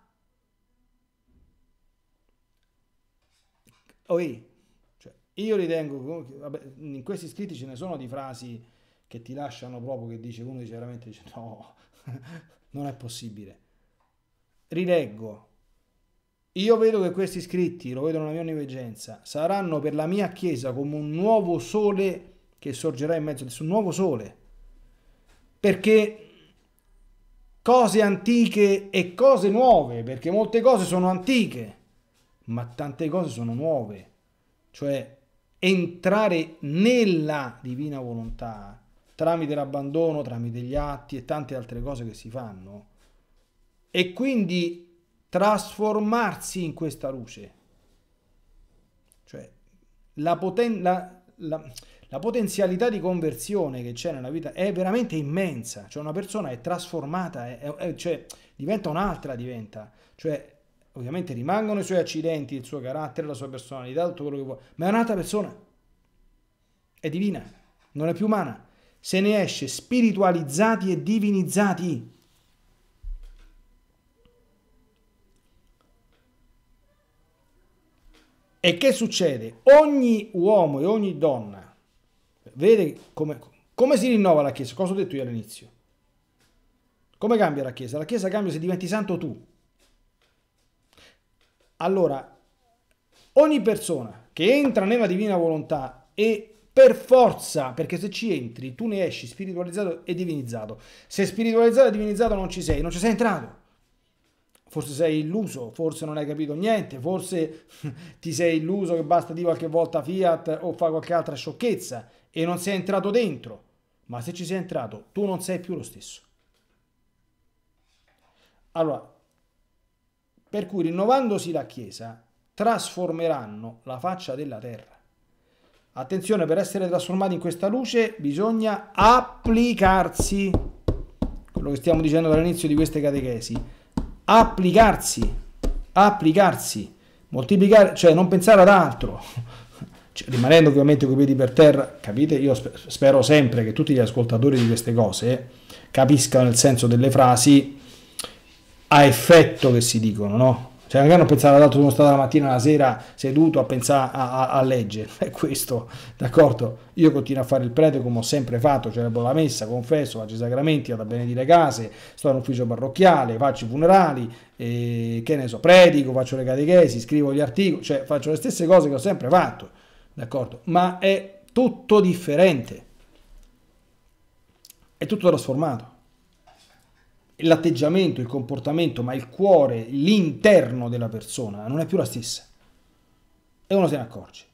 Oì, cioè, io ritengo, vabbè, in questi scritti ce ne sono di frasi che ti lasciano proprio, che dice uno dice veramente, dice, no, non è possibile. Rileggo, io vedo che questi scritti, lo vedo nella mia onnivegenza, saranno per la mia Chiesa come un nuovo sole che sorgerà in mezzo, un nuovo sole perché cose antiche e cose nuove, perché molte cose sono antiche, ma tante cose sono nuove. Cioè entrare nella divina volontà tramite l'abbandono, tramite gli atti e tante altre cose che si fanno e quindi trasformarsi in questa luce. Cioè la potenza la potenzialità di conversione che c'è nella vita è veramente immensa, cioè una persona è trasformata, è, è, cioè, diventa un'altra, diventa, cioè ovviamente rimangono i suoi accidenti, il suo carattere, la sua personalità, tutto quello che vuole, ma è un'altra persona, è divina, non è più umana, se ne esce spiritualizzati e divinizzati. E che succede? Ogni uomo e ogni donna vede come, come si rinnova la Chiesa, cosa ho detto io all'inizio. Come cambia la Chiesa? La Chiesa cambia se diventi santo tu. Allora, ogni persona che entra nella divina volontà e per forza, perché se ci entri tu ne esci spiritualizzato e divinizzato. Se spiritualizzato e divinizzato non ci sei, non ci sei entrato. Forse sei illuso, forse non hai capito niente, forse ti sei illuso che basta di qualche volta Fiat o fa qualche altra sciocchezza e non sei entrato dentro, ma se ci sei entrato tu non sei più lo stesso. Allora, per cui rinnovandosi la Chiesa trasformeranno la faccia della terra. Attenzione, per essere trasformati in questa luce bisogna applicarsi, quello che stiamo dicendo dall'inizio di queste catechesi, applicarsi, applicarsi, moltiplicare, cioè non pensare ad altro, cioè, rimanendo ovviamente coi piedi per terra, capite? Io spero sempre che tutti gli ascoltatori di queste cose capiscano il senso delle frasi a effetto che si dicono, no? Cioè, magari non pensare all'altro, sono stato la mattina la sera seduto a pensare a, a, a leggere, è questo, d'accordo? Io continuo a fare il prete come ho sempre fatto, celebro la messa, confesso, faccio i sacramenti, vado a benedire case, sto in ufficio parrocchiale, faccio i funerali, eh, che ne so, predico, faccio le catechesi, scrivo gli articoli, cioè faccio le stesse cose che ho sempre fatto d'accordo? Ma è tutto differente, è tutto trasformato. L'atteggiamento, il comportamento, ma il cuore, l'interno della persona non è più la stessa. E uno se ne accorge.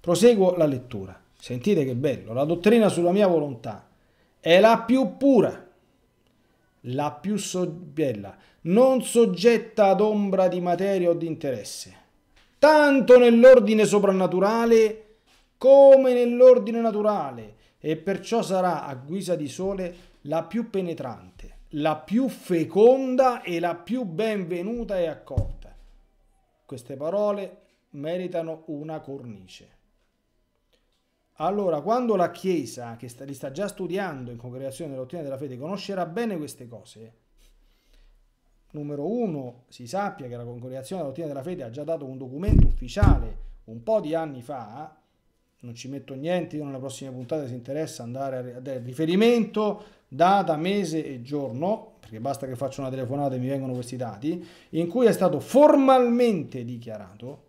Proseguo la lettura. Sentite che bello, la dottrina sulla mia volontà è la più pura, la più so bella, non soggetta ad ombra di materia o di interesse tanto nell'ordine soprannaturale come nell'ordine naturale, e perciò sarà a guisa di sole la più penetrante, la più feconda e la più benvenuta e accolta. Queste parole meritano una cornice. Allora, quando la Chiesa, che li sta già studiando in congregazione dell'ottiene della fede, conoscerà bene queste cose, numero uno, si sappia che la Congregazione della Dottrina della Fede ha già dato un documento ufficiale un po' di anni fa, non ci metto niente, io nella prossima puntata si interessa andare a dare riferimento, data, mese e giorno, perché basta che faccio una telefonata e mi vengono questi dati, in cui è stato formalmente dichiarato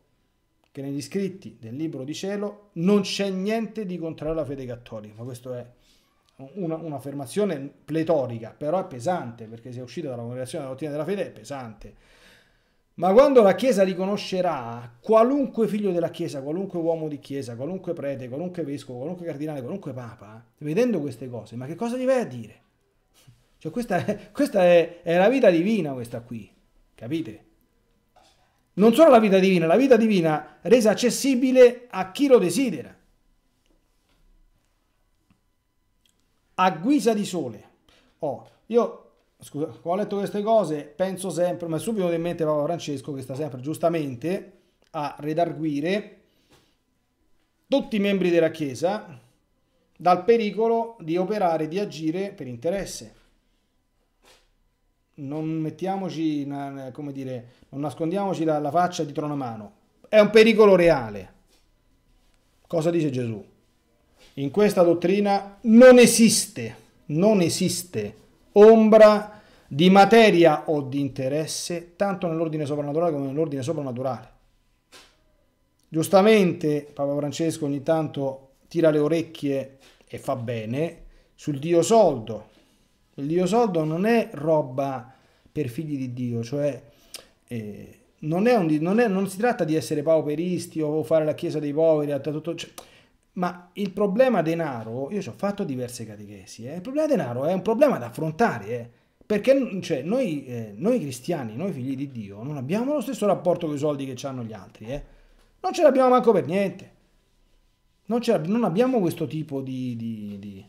che negli scritti del libro di cielo non c'è niente di contrario alla fede cattolica, ma questo è una, un'affermazione pletorica, però è pesante, perché se è uscita dalla congregazione della dottrina della fede è pesante. Ma quando la Chiesa riconoscerà qualunque figlio della Chiesa, qualunque uomo di Chiesa, qualunque prete, qualunque vescovo, qualunque cardinale, qualunque papa, vedendo queste cose, ma che cosa gli vai a dire? Cioè questa è, questa è, è la vita divina questa qui, capite? Non solo la vita divina, la vita divina resa accessibile a chi lo desidera. a guisa di sole. Oh, io scusa, ho letto queste cose, penso sempre, ma subito in mente Papa Francesco che sta sempre giustamente a redarguire tutti i membri della Chiesa dal pericolo di operare, di agire per interesse. Non mettiamoci, come dire, non nascondiamoci la, la faccia di trono a mano. È un pericolo reale. Cosa dice Gesù? in questa dottrina non esiste, non esiste ombra di materia o di interesse, tanto nell'ordine soprannaturale come nell'ordine soprannaturale. Giustamente Papa Francesco ogni tanto tira le orecchie e fa bene sul Dio soldo. Il Dio soldo non è roba per figli di Dio, cioè eh, non, è un, non, è, non, si tratta di essere pauperisti o fare la chiesa dei poveri, tutto, cioè, ma il problema denaro, io ci ho fatto diverse catechesi, eh, il problema denaro è un problema da affrontare, eh, perché cioè, noi, eh, noi, cristiani, noi figli di Dio, non abbiamo lo stesso rapporto con i soldi che hanno gli altri, eh. non ce l'abbiamo manco per niente, non, non abbiamo questo tipo di, di, di,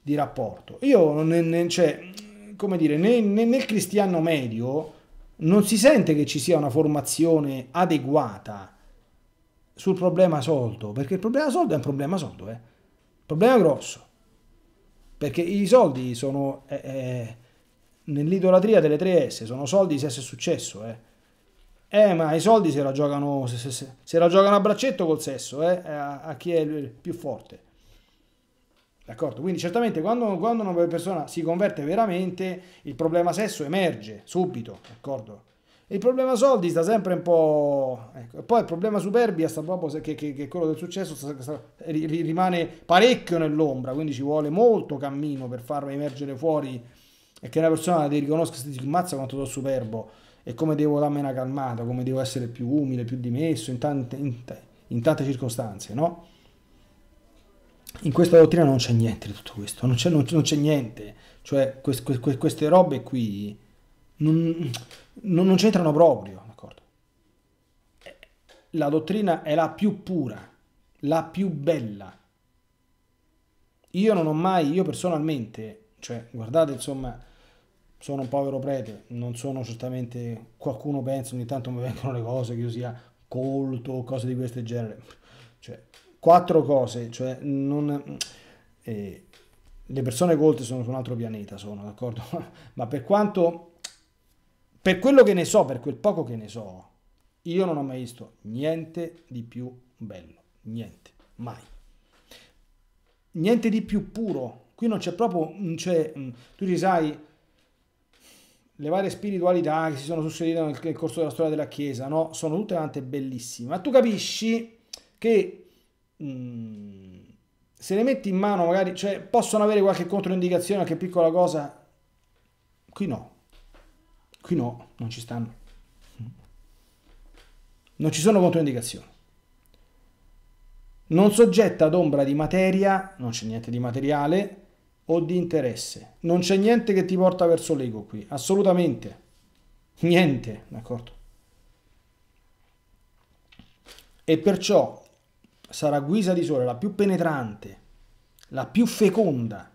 di rapporto. Io, ne, ne, cioè, come dire, ne, nel cristiano medio non si sente che ci sia una formazione adeguata sul problema soldo, perché il problema soldo è un problema soldo, eh. problema grosso, perché i soldi sono eh, eh, nell'idolatria delle 3S, sono soldi se è successo, eh. eh ma i soldi se la giocano, se, se, se la giocano a braccetto col sesso, eh, a, a, chi è il più forte. D'accordo? Quindi certamente quando, quando una persona si converte veramente il problema sesso emerge subito, d'accordo? Il problema soldi sta sempre un po'... Ecco. Poi il problema superbia sta proprio che, che, che quello del successo sta, sta, rimane parecchio nell'ombra, quindi ci vuole molto cammino per farlo emergere fuori e che una persona ti riconosca e si dica mazza quanto sono superbo e come devo darmi una calmata, come devo essere più umile, più dimesso in tante, in, in tante circostanze, no? In questa dottrina non c'è niente di tutto questo, non c'è, non c'è niente, cioè quest, quest, queste robe qui non, non, non c'entrano proprio. D'accordo? La dottrina è la più pura, la più bella. Io non ho mai, io personalmente, cioè guardate insomma, sono un povero prete, non sono certamente, qualcuno pensa ogni tanto mi vengono le cose che io sia colto o cose di questo genere. Cioè, quattro cose, cioè non... Eh, le persone colte sono su un altro pianeta, sono d'accordo? Ma per quanto per quello che ne so, per quel poco che ne so, io non ho mai visto niente di più bello, niente, mai. Niente di più puro. Qui non c'è proprio, cioè, tu ci sai, le varie spiritualità che si sono succedute nel, nel corso della storia della Chiesa, no? Sono tutte quante bellissime. Ma tu capisci che mh, mm, se le metti in mano magari, cioè, possono avere qualche controindicazione, qualche piccola cosa. Qui no, Qui no, non ci stanno. Non ci sono controindicazioni. Non soggetta ad ombra di materia, non c'è niente di materiale o di interesse. Non c'è niente che ti porta verso l'ego qui, assolutamente. Niente, d'accordo? E perciò sarà guisa di sole la più penetrante, la più feconda.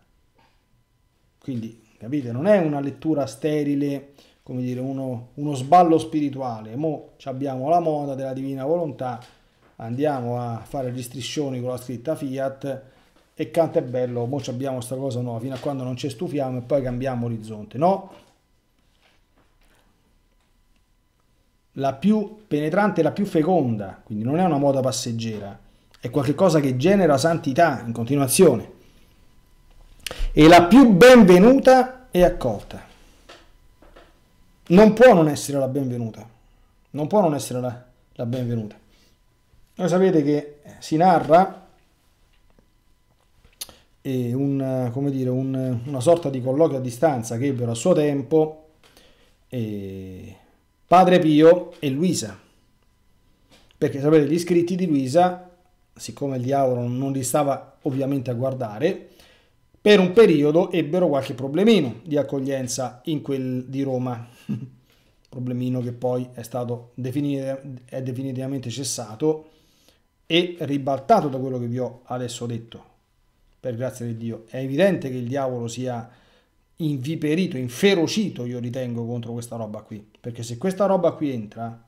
Quindi, capite, non è una lettura sterile come dire, uno, uno sballo spirituale. Mo' abbiamo la moda della divina volontà, andiamo a fare gli striscioni con la scritta Fiat e canto è bello, mo' abbiamo questa cosa nuova, fino a quando non ci stufiamo e poi cambiamo orizzonte. No, la più penetrante la più feconda, quindi non è una moda passeggera, è qualcosa che genera santità in continuazione, e la più benvenuta e accolta non può non essere la benvenuta. Non può non essere la, la benvenuta. Voi sapete che si narra eh, un, dire, un, una sorta di colloquio a distanza che ebbero a suo tempo eh, Padre Pio e Luisa. Perché sapete, gli scritti di Luisa, siccome il diavolo non li stava ovviamente a guardare, per un periodo ebbero qualche problemino di accoglienza in quel di Roma, problemino che poi è stato definit è definitivamente cessato e ribaltato da quello che vi ho adesso detto, per grazia di Dio. È evidente che il diavolo sia inviperito, inferocito, io ritengo, contro questa roba qui, perché se questa roba qui entra,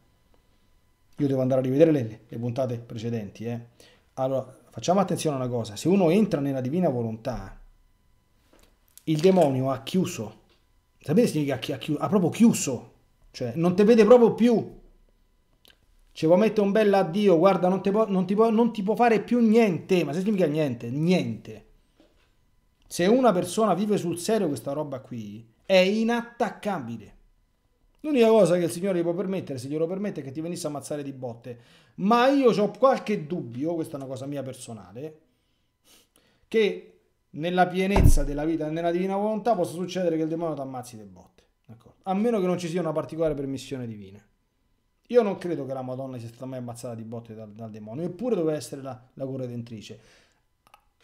io devo andare a rivedere le, le puntate precedenti, eh. allora facciamo attenzione a una cosa, se uno entra nella divina volontà, il demonio ha chiuso. Sapete significa chi ha chiuso? Ha proprio chiuso. Cioè, non te vede proprio più. Ci può mettere un bel addio, guarda, non, po- non, ti po- non ti può fare più niente. Ma se significa niente? Niente. Se una persona vive sul serio questa roba qui, è inattaccabile. L'unica cosa che il Signore gli può permettere, se glielo permette, è che ti venisse a ammazzare di botte. Ma io ho qualche dubbio, questa è una cosa mia personale, che nella pienezza della vita nella divina volontà possa succedere che il demonio ti ammazzi le botte. D'accordo? A meno che non ci sia una particolare permissione divina. Io non credo che la Madonna sia stata mai ammazzata di botte dal, dal demonio, eppure doveva essere la, la corredentrice.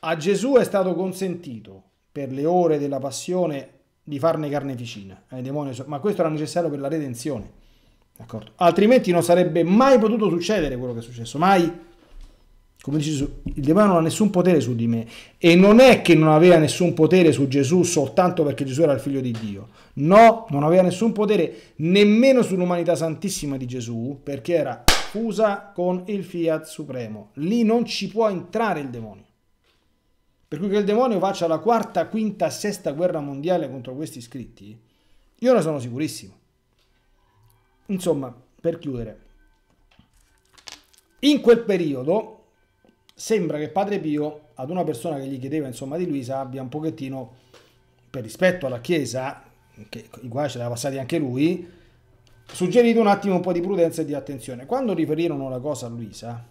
A Gesù è stato consentito per le ore della passione di farne carneficina ai eh, demoni, ma questo era necessario per la redenzione. D'accordo? Altrimenti non sarebbe mai potuto succedere quello che è successo, mai come dice il demonio non ha nessun potere su di me e non è che non aveva nessun potere su Gesù soltanto perché Gesù era il figlio di Dio no, non aveva nessun potere nemmeno sull'umanità santissima di Gesù perché era fusa con il fiat supremo lì non ci può entrare il demonio per cui che il demonio faccia la quarta, quinta, sesta guerra mondiale contro questi scritti, io ne sono sicurissimo insomma per chiudere in quel periodo sembra che Padre Pio ad una persona che gli chiedeva insomma di Luisa abbia un pochettino per rispetto alla Chiesa, che i guai ce l'aveva passati anche lui, suggerito un attimo un po' di prudenza e di attenzione. Quando riferirono la cosa a Luisa,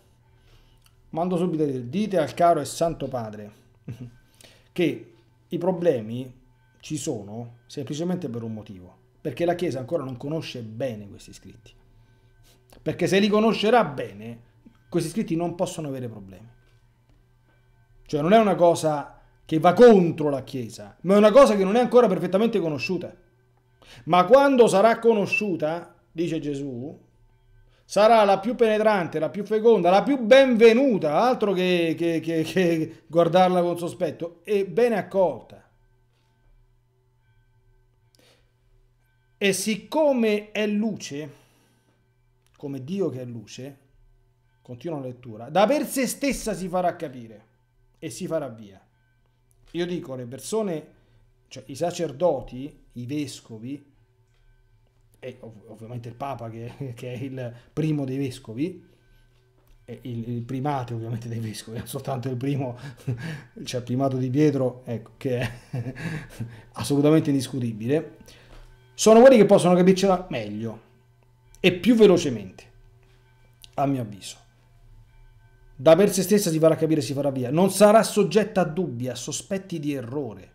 mando subito dire, dite al caro e santo padre che i problemi ci sono semplicemente per un motivo, perché la Chiesa ancora non conosce bene questi scritti. Perché se li conoscerà bene, questi scritti non possono avere problemi. Cioè non è una cosa che va contro la Chiesa, ma è una cosa che non è ancora perfettamente conosciuta. Ma quando sarà conosciuta, dice Gesù, sarà la più penetrante, la più feconda, la più benvenuta, altro che, che, che, che guardarla con sospetto, e bene accolta. E siccome è luce, come Dio che è luce, continua la lettura, da per se stessa si farà capire e si farà via. Io dico, le persone, cioè i sacerdoti, i vescovi, e ov- ovviamente il Papa che, che, è il primo dei vescovi, il, il, primate ovviamente dei vescovi, non soltanto il primo, cioè il primato di Pietro, ecco, che è assolutamente indiscutibile, sono quelli che possono capircela meglio e più velocemente, a mio avviso. Da per se stessa si farà capire, si farà via. Non sarà soggetta a dubbi, a sospetti di errore.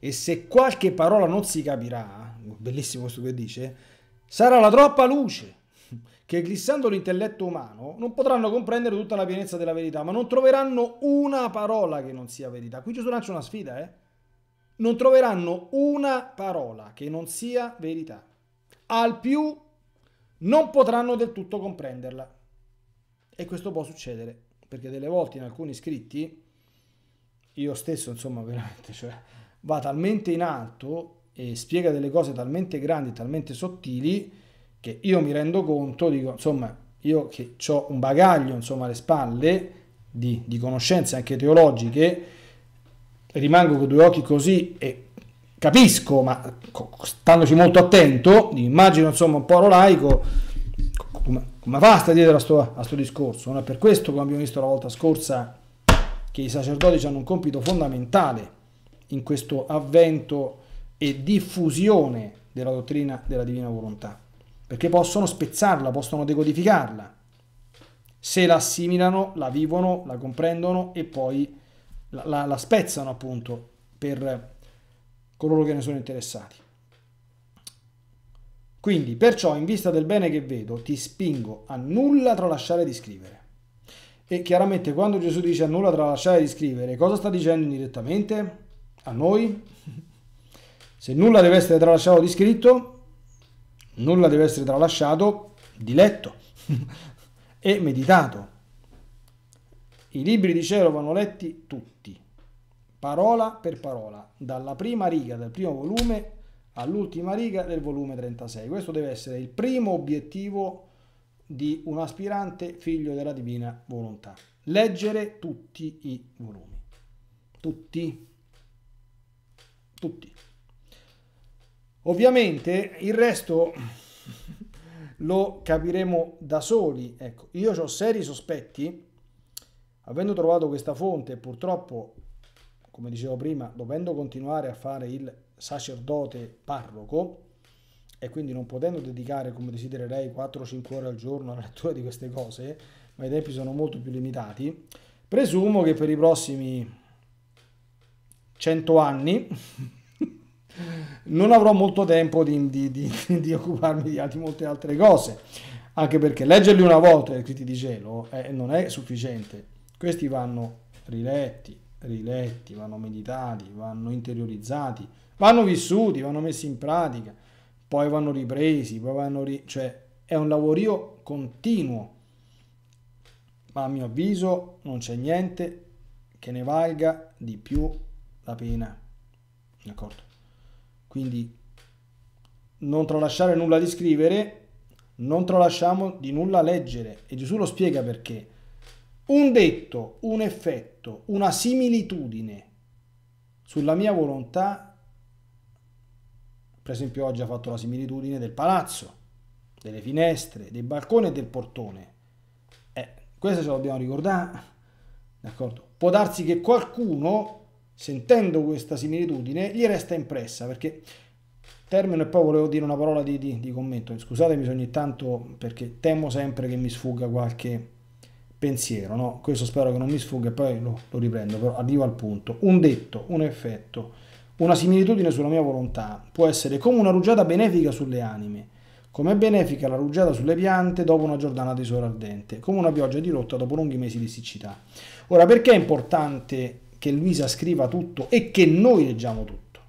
E se qualche parola non si capirà, bellissimo questo che dice, sarà la troppa luce che glissando l'intelletto umano non potranno comprendere tutta la pienezza della verità, ma non troveranno una parola che non sia verità. Qui Gesù lancia una sfida, eh? Non troveranno una parola che non sia verità. Al più non potranno del tutto comprenderla. E questo può succedere perché delle volte in alcuni scritti io stesso insomma veramente cioè, va talmente in alto e spiega delle cose talmente grandi, talmente sottili che io mi rendo conto, dico insomma io che ho un bagaglio insomma alle spalle di, di conoscenze anche teologiche, rimango con due occhi così e capisco, ma standoci molto attento, immagino insomma un po' laico, ma basta dietro a sto, a sto discorso. Non è per questo, come abbiamo visto la volta scorsa, che i sacerdoti hanno un compito fondamentale in questo avvento e diffusione della dottrina della divina volontà, perché possono spezzarla, possono decodificarla, se la assimilano, la vivono, la comprendono e poi la, la, la spezzano appunto per coloro che ne sono interessati. Quindi, perciò, in vista del bene che vedo, ti spingo a nulla tralasciare di scrivere. E chiaramente quando Gesù dice a nulla tralasciare di scrivere, cosa sta dicendo indirettamente? A noi? Se nulla deve essere tralasciato di scritto, nulla deve essere tralasciato di letto e meditato. I libri di cielo vanno letti tutti, parola per parola, dalla prima riga del primo volume all'ultima riga del volume 36. Questo deve essere il primo obiettivo di un aspirante figlio della divina volontà. Leggere tutti i volumi. Tutti. Tutti. Ovviamente il resto lo capiremo da soli. Ecco, io ho seri sospetti, avendo trovato questa fonte, purtroppo, come dicevo prima, dovendo continuare a fare il sacerdote parroco e quindi non potendo dedicare come desidererei 4-5 ore al giorno alla lettura di queste cose, ma i tempi sono molto più limitati, presumo che per i prossimi 100 anni non avrò molto tempo di, di, di, di occuparmi di altri, molte altre cose, anche perché leggerli una volta i scritti di cielo eh, non è sufficiente, questi vanno riletti, riletti, vanno meditati, vanno interiorizzati, Vanno vissuti, vanno messi in pratica, poi vanno ripresi, poi vanno ri... cioè è un lavorio continuo. Ma a mio avviso non c'è niente che ne valga di più la pena. D'accordo? Quindi non tralasciare nulla di scrivere, non tralasciamo di nulla leggere e Gesù lo spiega perché. Un detto, un effetto, una similitudine sulla mia volontà per esempio oggi ha fatto la similitudine del palazzo, delle finestre, dei balconi e del portone. Eh, questo ce lo dobbiamo ricordare, d'accordo? Può darsi che qualcuno, sentendo questa similitudine, gli resta impressa, perché termino e poi volevo dire una parola di, di, di commento. Scusatemi ogni tanto perché temo sempre che mi sfugga qualche pensiero, no? Questo spero che non mi sfugga e poi lo, lo riprendo, però arrivo al punto. Un detto, un effetto una similitudine sulla mia volontà può essere come una rugiada benefica sulle anime, come è benefica la rugiada sulle piante dopo una giornata di sole ardente, come una pioggia di rotta dopo lunghi mesi di siccità. Ora, perché è importante che Luisa scriva tutto e che noi leggiamo tutto?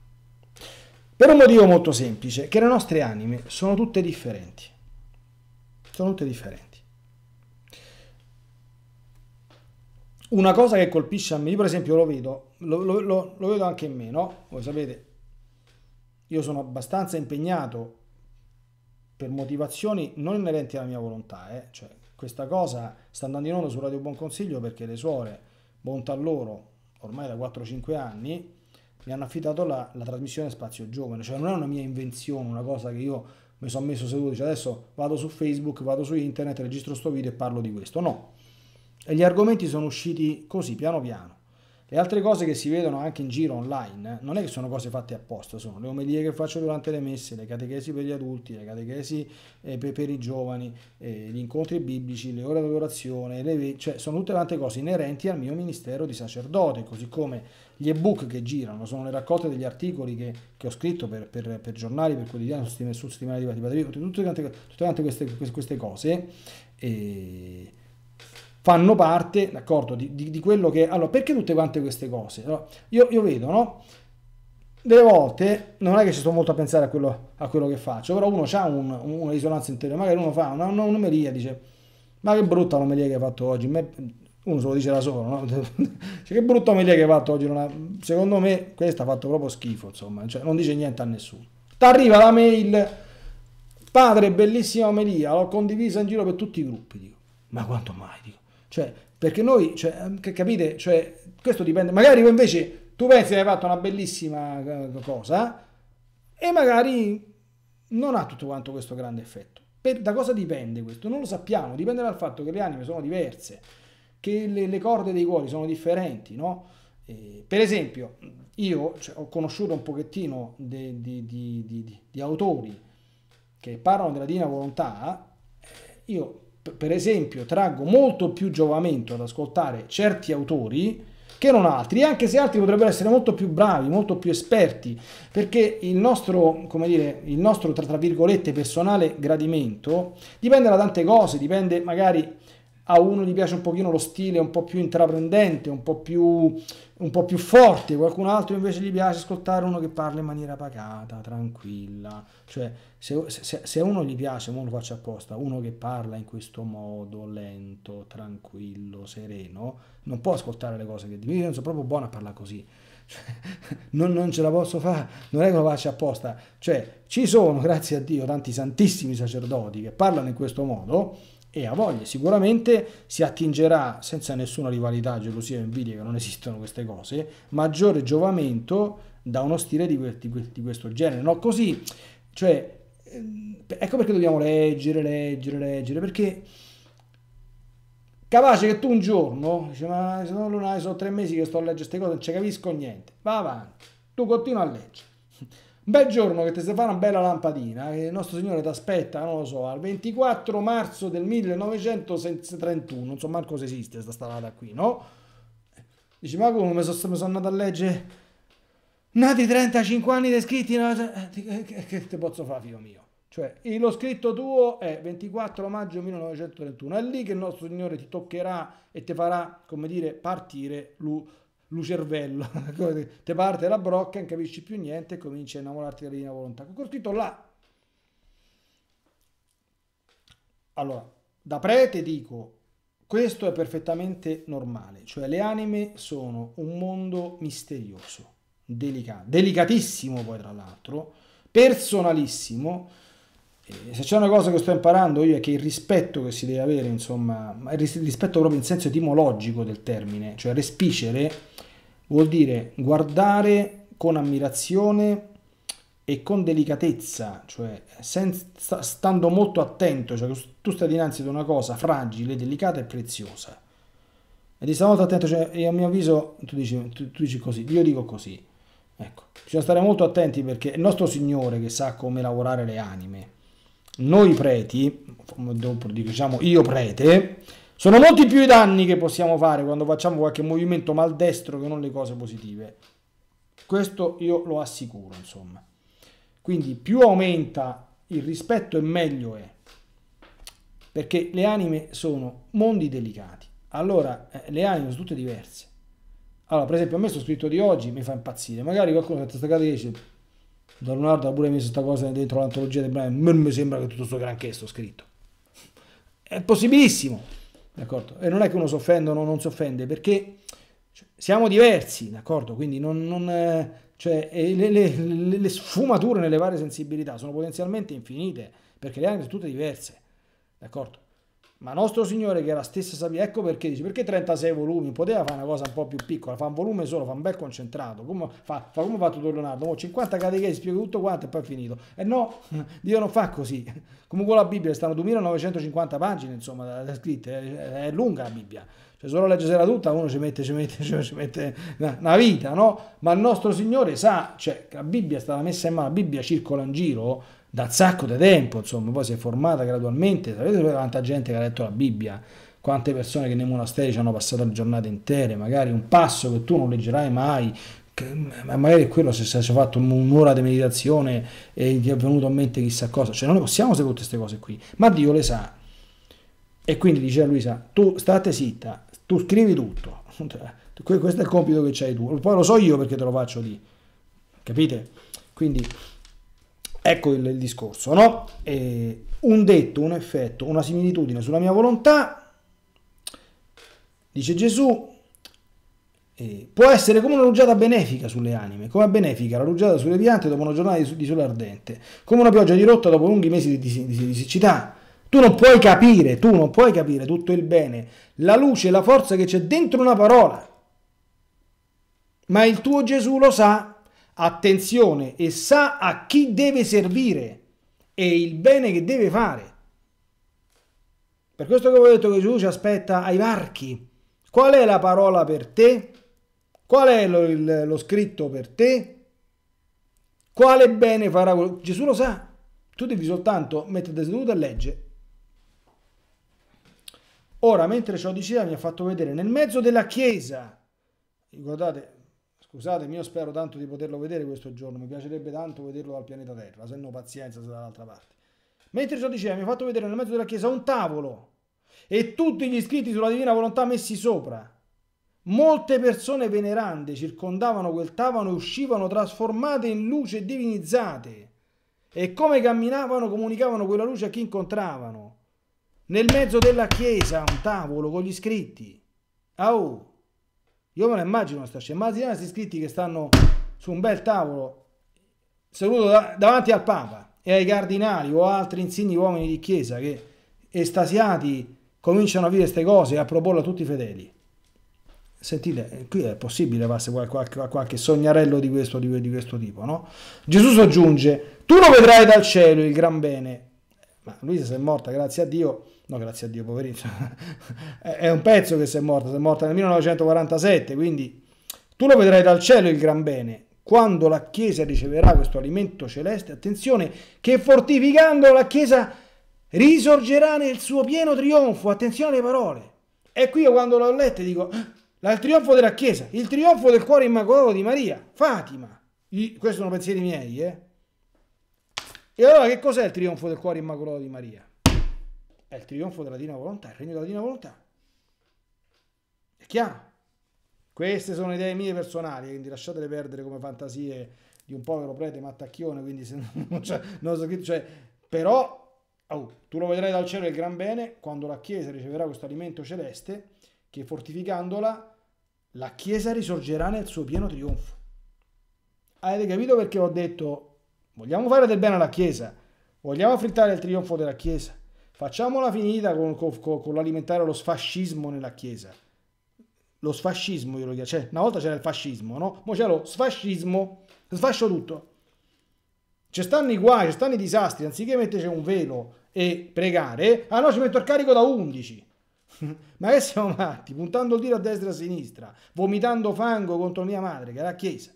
Per un motivo molto semplice, che le nostre anime sono tutte differenti. Sono tutte differenti. una cosa che colpisce a me, io per esempio lo vedo, lo, lo, lo, lo vedo anche in me, no? Voi sapete, io sono abbastanza impegnato per motivazioni non inerenti alla mia volontà, eh? cioè questa cosa sta andando in onda su Radio Buon Consiglio perché le suore, bontà loro, ormai da 4-5 anni, mi hanno affidato la, la, trasmissione Spazio Giovane, cioè non è una mia invenzione, una cosa che io mi sono messo seduto, cioè adesso vado su Facebook, vado su internet, registro sto video e parlo di questo, no e gli argomenti sono usciti così, piano piano. Le altre cose che si vedono anche in giro online non è che sono cose fatte apposta, sono le omelie che faccio durante le messe, le catechesi per gli adulti, le catechesi eh, per, i giovani, eh, gli incontri biblici, le ore d'orazione, le, cioè sono tutte tante cose inerenti al mio ministero di sacerdote, così come gli ebook che girano, sono le raccolte degli articoli che, che ho scritto per, per, per, giornali, per quotidiani, sul settimanale di Padre tutte, tutte, tutte, queste, queste cose. E fanno parte, d'accordo, di, di, di, quello che... Allora, perché tutte quante queste cose? Allora, io, io, vedo, no? Delle volte, non è che ci sto molto a pensare a quello, a quello che faccio, però uno ha un, una risonanza interna, magari uno fa una, una, un'omelia, dice, ma che brutta omelia che hai fatto oggi, uno se lo dice da solo, no? cioè, che brutta omelia che hai fatto oggi, ha... secondo me questa ha fatto proprio schifo, insomma, cioè, non dice niente a nessuno. Ti arriva la mail, padre, bellissima Melia, l'ho condivisa in giro per tutti i gruppi, dico, ma quanto mai, dico cioè, perché noi, cioè, ehm, capite, cioè, questo dipende. Magari invece tu pensi che hai fatto una bellissima eh, cosa e magari non ha tutto quanto questo grande effetto. Per, da cosa dipende questo? Non lo sappiamo, dipende dal fatto che le anime sono diverse, che le, le corde dei cuori sono differenti, no? Eh, per esempio, io cioè, ho conosciuto un pochettino di, di, di, di autori che parlano della divina volontà, eh, io per esempio, traggo molto più giovamento ad ascoltare certi autori che non altri, anche se altri potrebbero essere molto più bravi, molto più esperti, perché il nostro, come dire, il nostro tra, tra virgolette personale gradimento dipende da tante cose, dipende magari a uno gli piace un pochino lo stile un po' più intraprendente, un po' più, un po più forte, qualcun altro invece gli piace ascoltare uno che parla in maniera pacata, tranquilla. Cioè, se, se, se uno gli piace, uno lo faccio apposta, uno che parla in questo modo, lento, tranquillo, sereno, non può ascoltare le cose che dico. Io non sono proprio buono a parlare così. Non, non, ce la posso fare, non è che lo faccio apposta. Cioè, ci sono, grazie a Dio, tanti santissimi sacerdoti che parlano in questo modo e ha voglia. Sicuramente si attingerà senza nessuna rivalità, gelosia o invidia, che non esistono queste cose, maggiore giovamento da uno stile di, di, di questo genere. No, così, cioè, ehm, ecco perché dobbiamo leggere, leggere, leggere, perché capace che tu un giorno, dici, ma se non lo hai, sono tre mesi che sto a leggere queste cose, non ci capisco niente, va avanti, tu continua a leggere bel giorno che ti si fa una bella lampadina che il nostro Signore ti aspetta, non lo so, al 24 marzo del 1931, non so manco se esiste questa strada qui, no? Dici, ma come mi sono, sono andato a leggere? Nati 35 anni di scritti, no? Eh, eh, che te posso fare, figlio mio? Cioè, lo scritto tuo è 24 maggio 1931, è lì che il nostro Signore ti toccherà e ti farà, come dire, partire lui lucervello, te parte la brocca, non capisci più niente e cominci a innamorarti della divina volontà. Con scritto là. Allora, da prete dico, questo è perfettamente normale, cioè le anime sono un mondo misterioso, delicato, delicatissimo poi tra l'altro, personalissimo, e eh, se c'è una cosa che sto imparando io è che il rispetto che si deve avere, insomma, il rispetto proprio in senso etimologico del termine, cioè respicere vuol dire guardare con ammirazione e con delicatezza, cioè senza, stando molto attento, cioè tu stai dinanzi ad una cosa fragile, delicata e preziosa. E di stavolta attento, cioè, e a mio avviso tu dici, tu, tu dici così, io dico così. Ecco, bisogna stare molto attenti perché è il nostro Signore che sa come lavorare le anime noi preti, diciamo io prete, sono molti più i danni che possiamo fare quando facciamo qualche movimento maldestro che non le cose positive. Questo io lo assicuro, insomma. Quindi più aumenta il rispetto e meglio è. Perché le anime sono mondi delicati. Allora, eh, le anime sono tutte diverse. Allora, per esempio, a me sto scritto di oggi mi fa impazzire. Magari qualcuno si è attaccato dice Don Leonardo ha pure messo questa cosa dentro l'antologia dei brani. non mi sembra che tutto sto granché sto scritto. È possibilissimo, d'accordo? E non è che uno si offende o non si offende, perché cioè, siamo diversi, d'accordo? Quindi non, non, eh, cioè, le, le, le, sfumature nelle varie sensibilità sono potenzialmente infinite, perché le anime sono tutte diverse, d'accordo? Ma nostro Signore, che era la stessa sapienza, ecco perché dice, perché 36 volumi? Poteva fare una cosa un po' più piccola, fa un volume solo, fa un bel concentrato, come fa, fa come ha fatto Don Leonardo, oh, 50 catechesi, spiega tutto quanto e poi è finito. E eh no, Dio non fa così. Comunque la Bibbia, stanno 2950 pagine, insomma, da, da scritte, è lunga la Bibbia. Cioè solo legge leggersela tutta uno ci mette, ci mette, ci mette una, una vita, no? Ma il nostro Signore sa, cioè, la Bibbia è stata messa in mano, la Bibbia circola in giro, da sacco di tempo, insomma, poi si è formata gradualmente, sapete quanta gente che ha letto la Bibbia, quante persone che nei monasteri ci hanno passato le giornate intere, magari un passo che tu non leggerai mai, magari quello se si è fatto un'ora di meditazione e ti è venuto a mente chissà cosa, cioè noi possiamo sapere tutte queste cose qui, ma Dio le sa. E quindi dice a Luisa, tu state zitta, tu scrivi tutto, questo è il compito che hai tu, poi lo so io perché te lo faccio lì, capite? Quindi Ecco il, il discorso, no? Eh, un detto, un effetto, una similitudine sulla mia volontà, dice Gesù, eh, può essere come una rugiada benefica sulle anime, come benefica la rugiada sulle piante dopo una giornata di, sole ardente, come una pioggia di rotta dopo lunghi mesi di, di, di siccità. Tu non puoi capire, tu non puoi capire tutto il bene, la luce, la forza che c'è dentro una parola. Ma il tuo Gesù lo sa attenzione e sa a chi deve servire e il bene che deve fare. Per questo che vi ho detto che Gesù ci aspetta ai varchi. Qual è la parola per te? Qual è lo, il, lo scritto per te? Quale bene farà Gesù lo sa. Tu devi soltanto metterti seduto e leggere. Ora, mentre ciò diceva, mi ha fatto vedere nel mezzo della chiesa, guardate, Scusatemi, io spero tanto di poterlo vedere questo giorno, mi piacerebbe tanto vederlo dal pianeta Terra, se no pazienza se dall'altra parte. Mentre ciò diceva, mi ha fatto vedere nel mezzo della chiesa un tavolo e tutti gli iscritti sulla divina volontà messi sopra. Molte persone venerande circondavano quel tavolo e uscivano trasformate in luce divinizzate. E come camminavano comunicavano quella luce a chi incontravano. Nel mezzo della chiesa un tavolo con gli scritti. Au! Io me la immagino questa scena. Immagino questi iscritti che stanno su un bel tavolo, seduto da, davanti al Papa e ai cardinali o altri insigni uomini di chiesa che estasiati cominciano a dire queste cose e a proporle a tutti i fedeli. Sentite, qui è possibile passare qualche, qualche, qualche, sognarello di questo, di, di questo tipo, no? Gesù soggiunge, tu lo vedrai dal cielo il gran bene. Ma lui se è morta, grazie a Dio, no grazie a Dio poverino, è un pezzo che si è morta, si è morta nel 1947, quindi tu lo vedrai dal cielo il gran bene, quando la Chiesa riceverà questo alimento celeste, attenzione, che fortificando la Chiesa risorgerà nel suo pieno trionfo, attenzione alle parole. E qui io quando l'ho letta dico, ah, il trionfo della Chiesa, il trionfo del cuore immacolato di Maria, Fatima, I, questi sono pensieri miei, eh. E allora che cos'è il trionfo del cuore immacolato di Maria? è il trionfo della Divina Volontà, il regno della Divina Volontà. È chiaro? Queste sono idee mie personali, quindi lasciatele perdere come fantasie di un povero prete mattacchione, quindi se non, c'è, non so Cioè, però, oh, tu lo vedrai dal cielo il gran bene quando la Chiesa riceverà questo alimento celeste che fortificandola la Chiesa risorgerà nel suo pieno trionfo. Avete capito perché ho detto vogliamo fare del bene alla Chiesa, vogliamo affrittare il trionfo della Chiesa, Facciamola finita con, con, con l'alimentare lo sfascismo nella Chiesa. Lo sfascismo, io lo chiamo. Cioè, una volta c'era il fascismo, no? Mo c'è lo sfascismo. Sfascio tutto. Ci stanno i guai, ci stanno i disastri. Anziché metterci un velo e pregare, ah no, ci metto il carico da 11. Ma che siamo matti? Puntando il tiro a destra e a sinistra, vomitando fango contro mia madre, che era la Chiesa.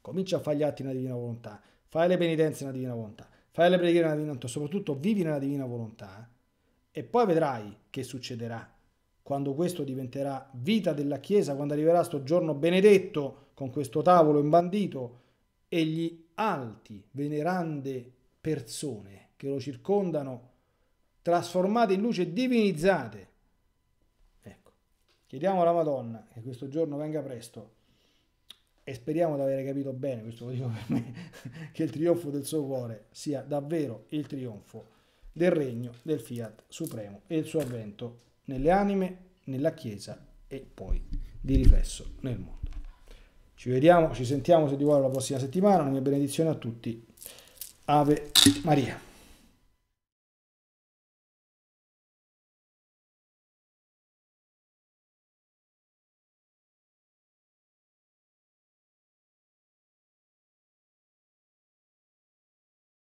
Comincia a fare gli atti nella divina volontà. Fai le penitenze nella divina volontà fai le preghiere nella divina volontà, soprattutto vivi nella divina volontà eh, e poi vedrai che succederà quando questo diventerà vita della Chiesa, quando arriverà sto giorno benedetto con questo tavolo imbandito e gli alti, venerande persone che lo circondano, trasformate in luce, divinizzate. Ecco, chiediamo alla Madonna che questo giorno venga presto e speriamo di avere capito bene, questo lo dico per me, che il trionfo del suo cuore sia davvero il trionfo del regno del Fiat Supremo e il suo avvento nelle anime, nella Chiesa e poi di riflesso nel mondo. Ci vediamo, ci sentiamo se di vuole la prossima settimana, una mia benedizione a tutti. Ave Maria.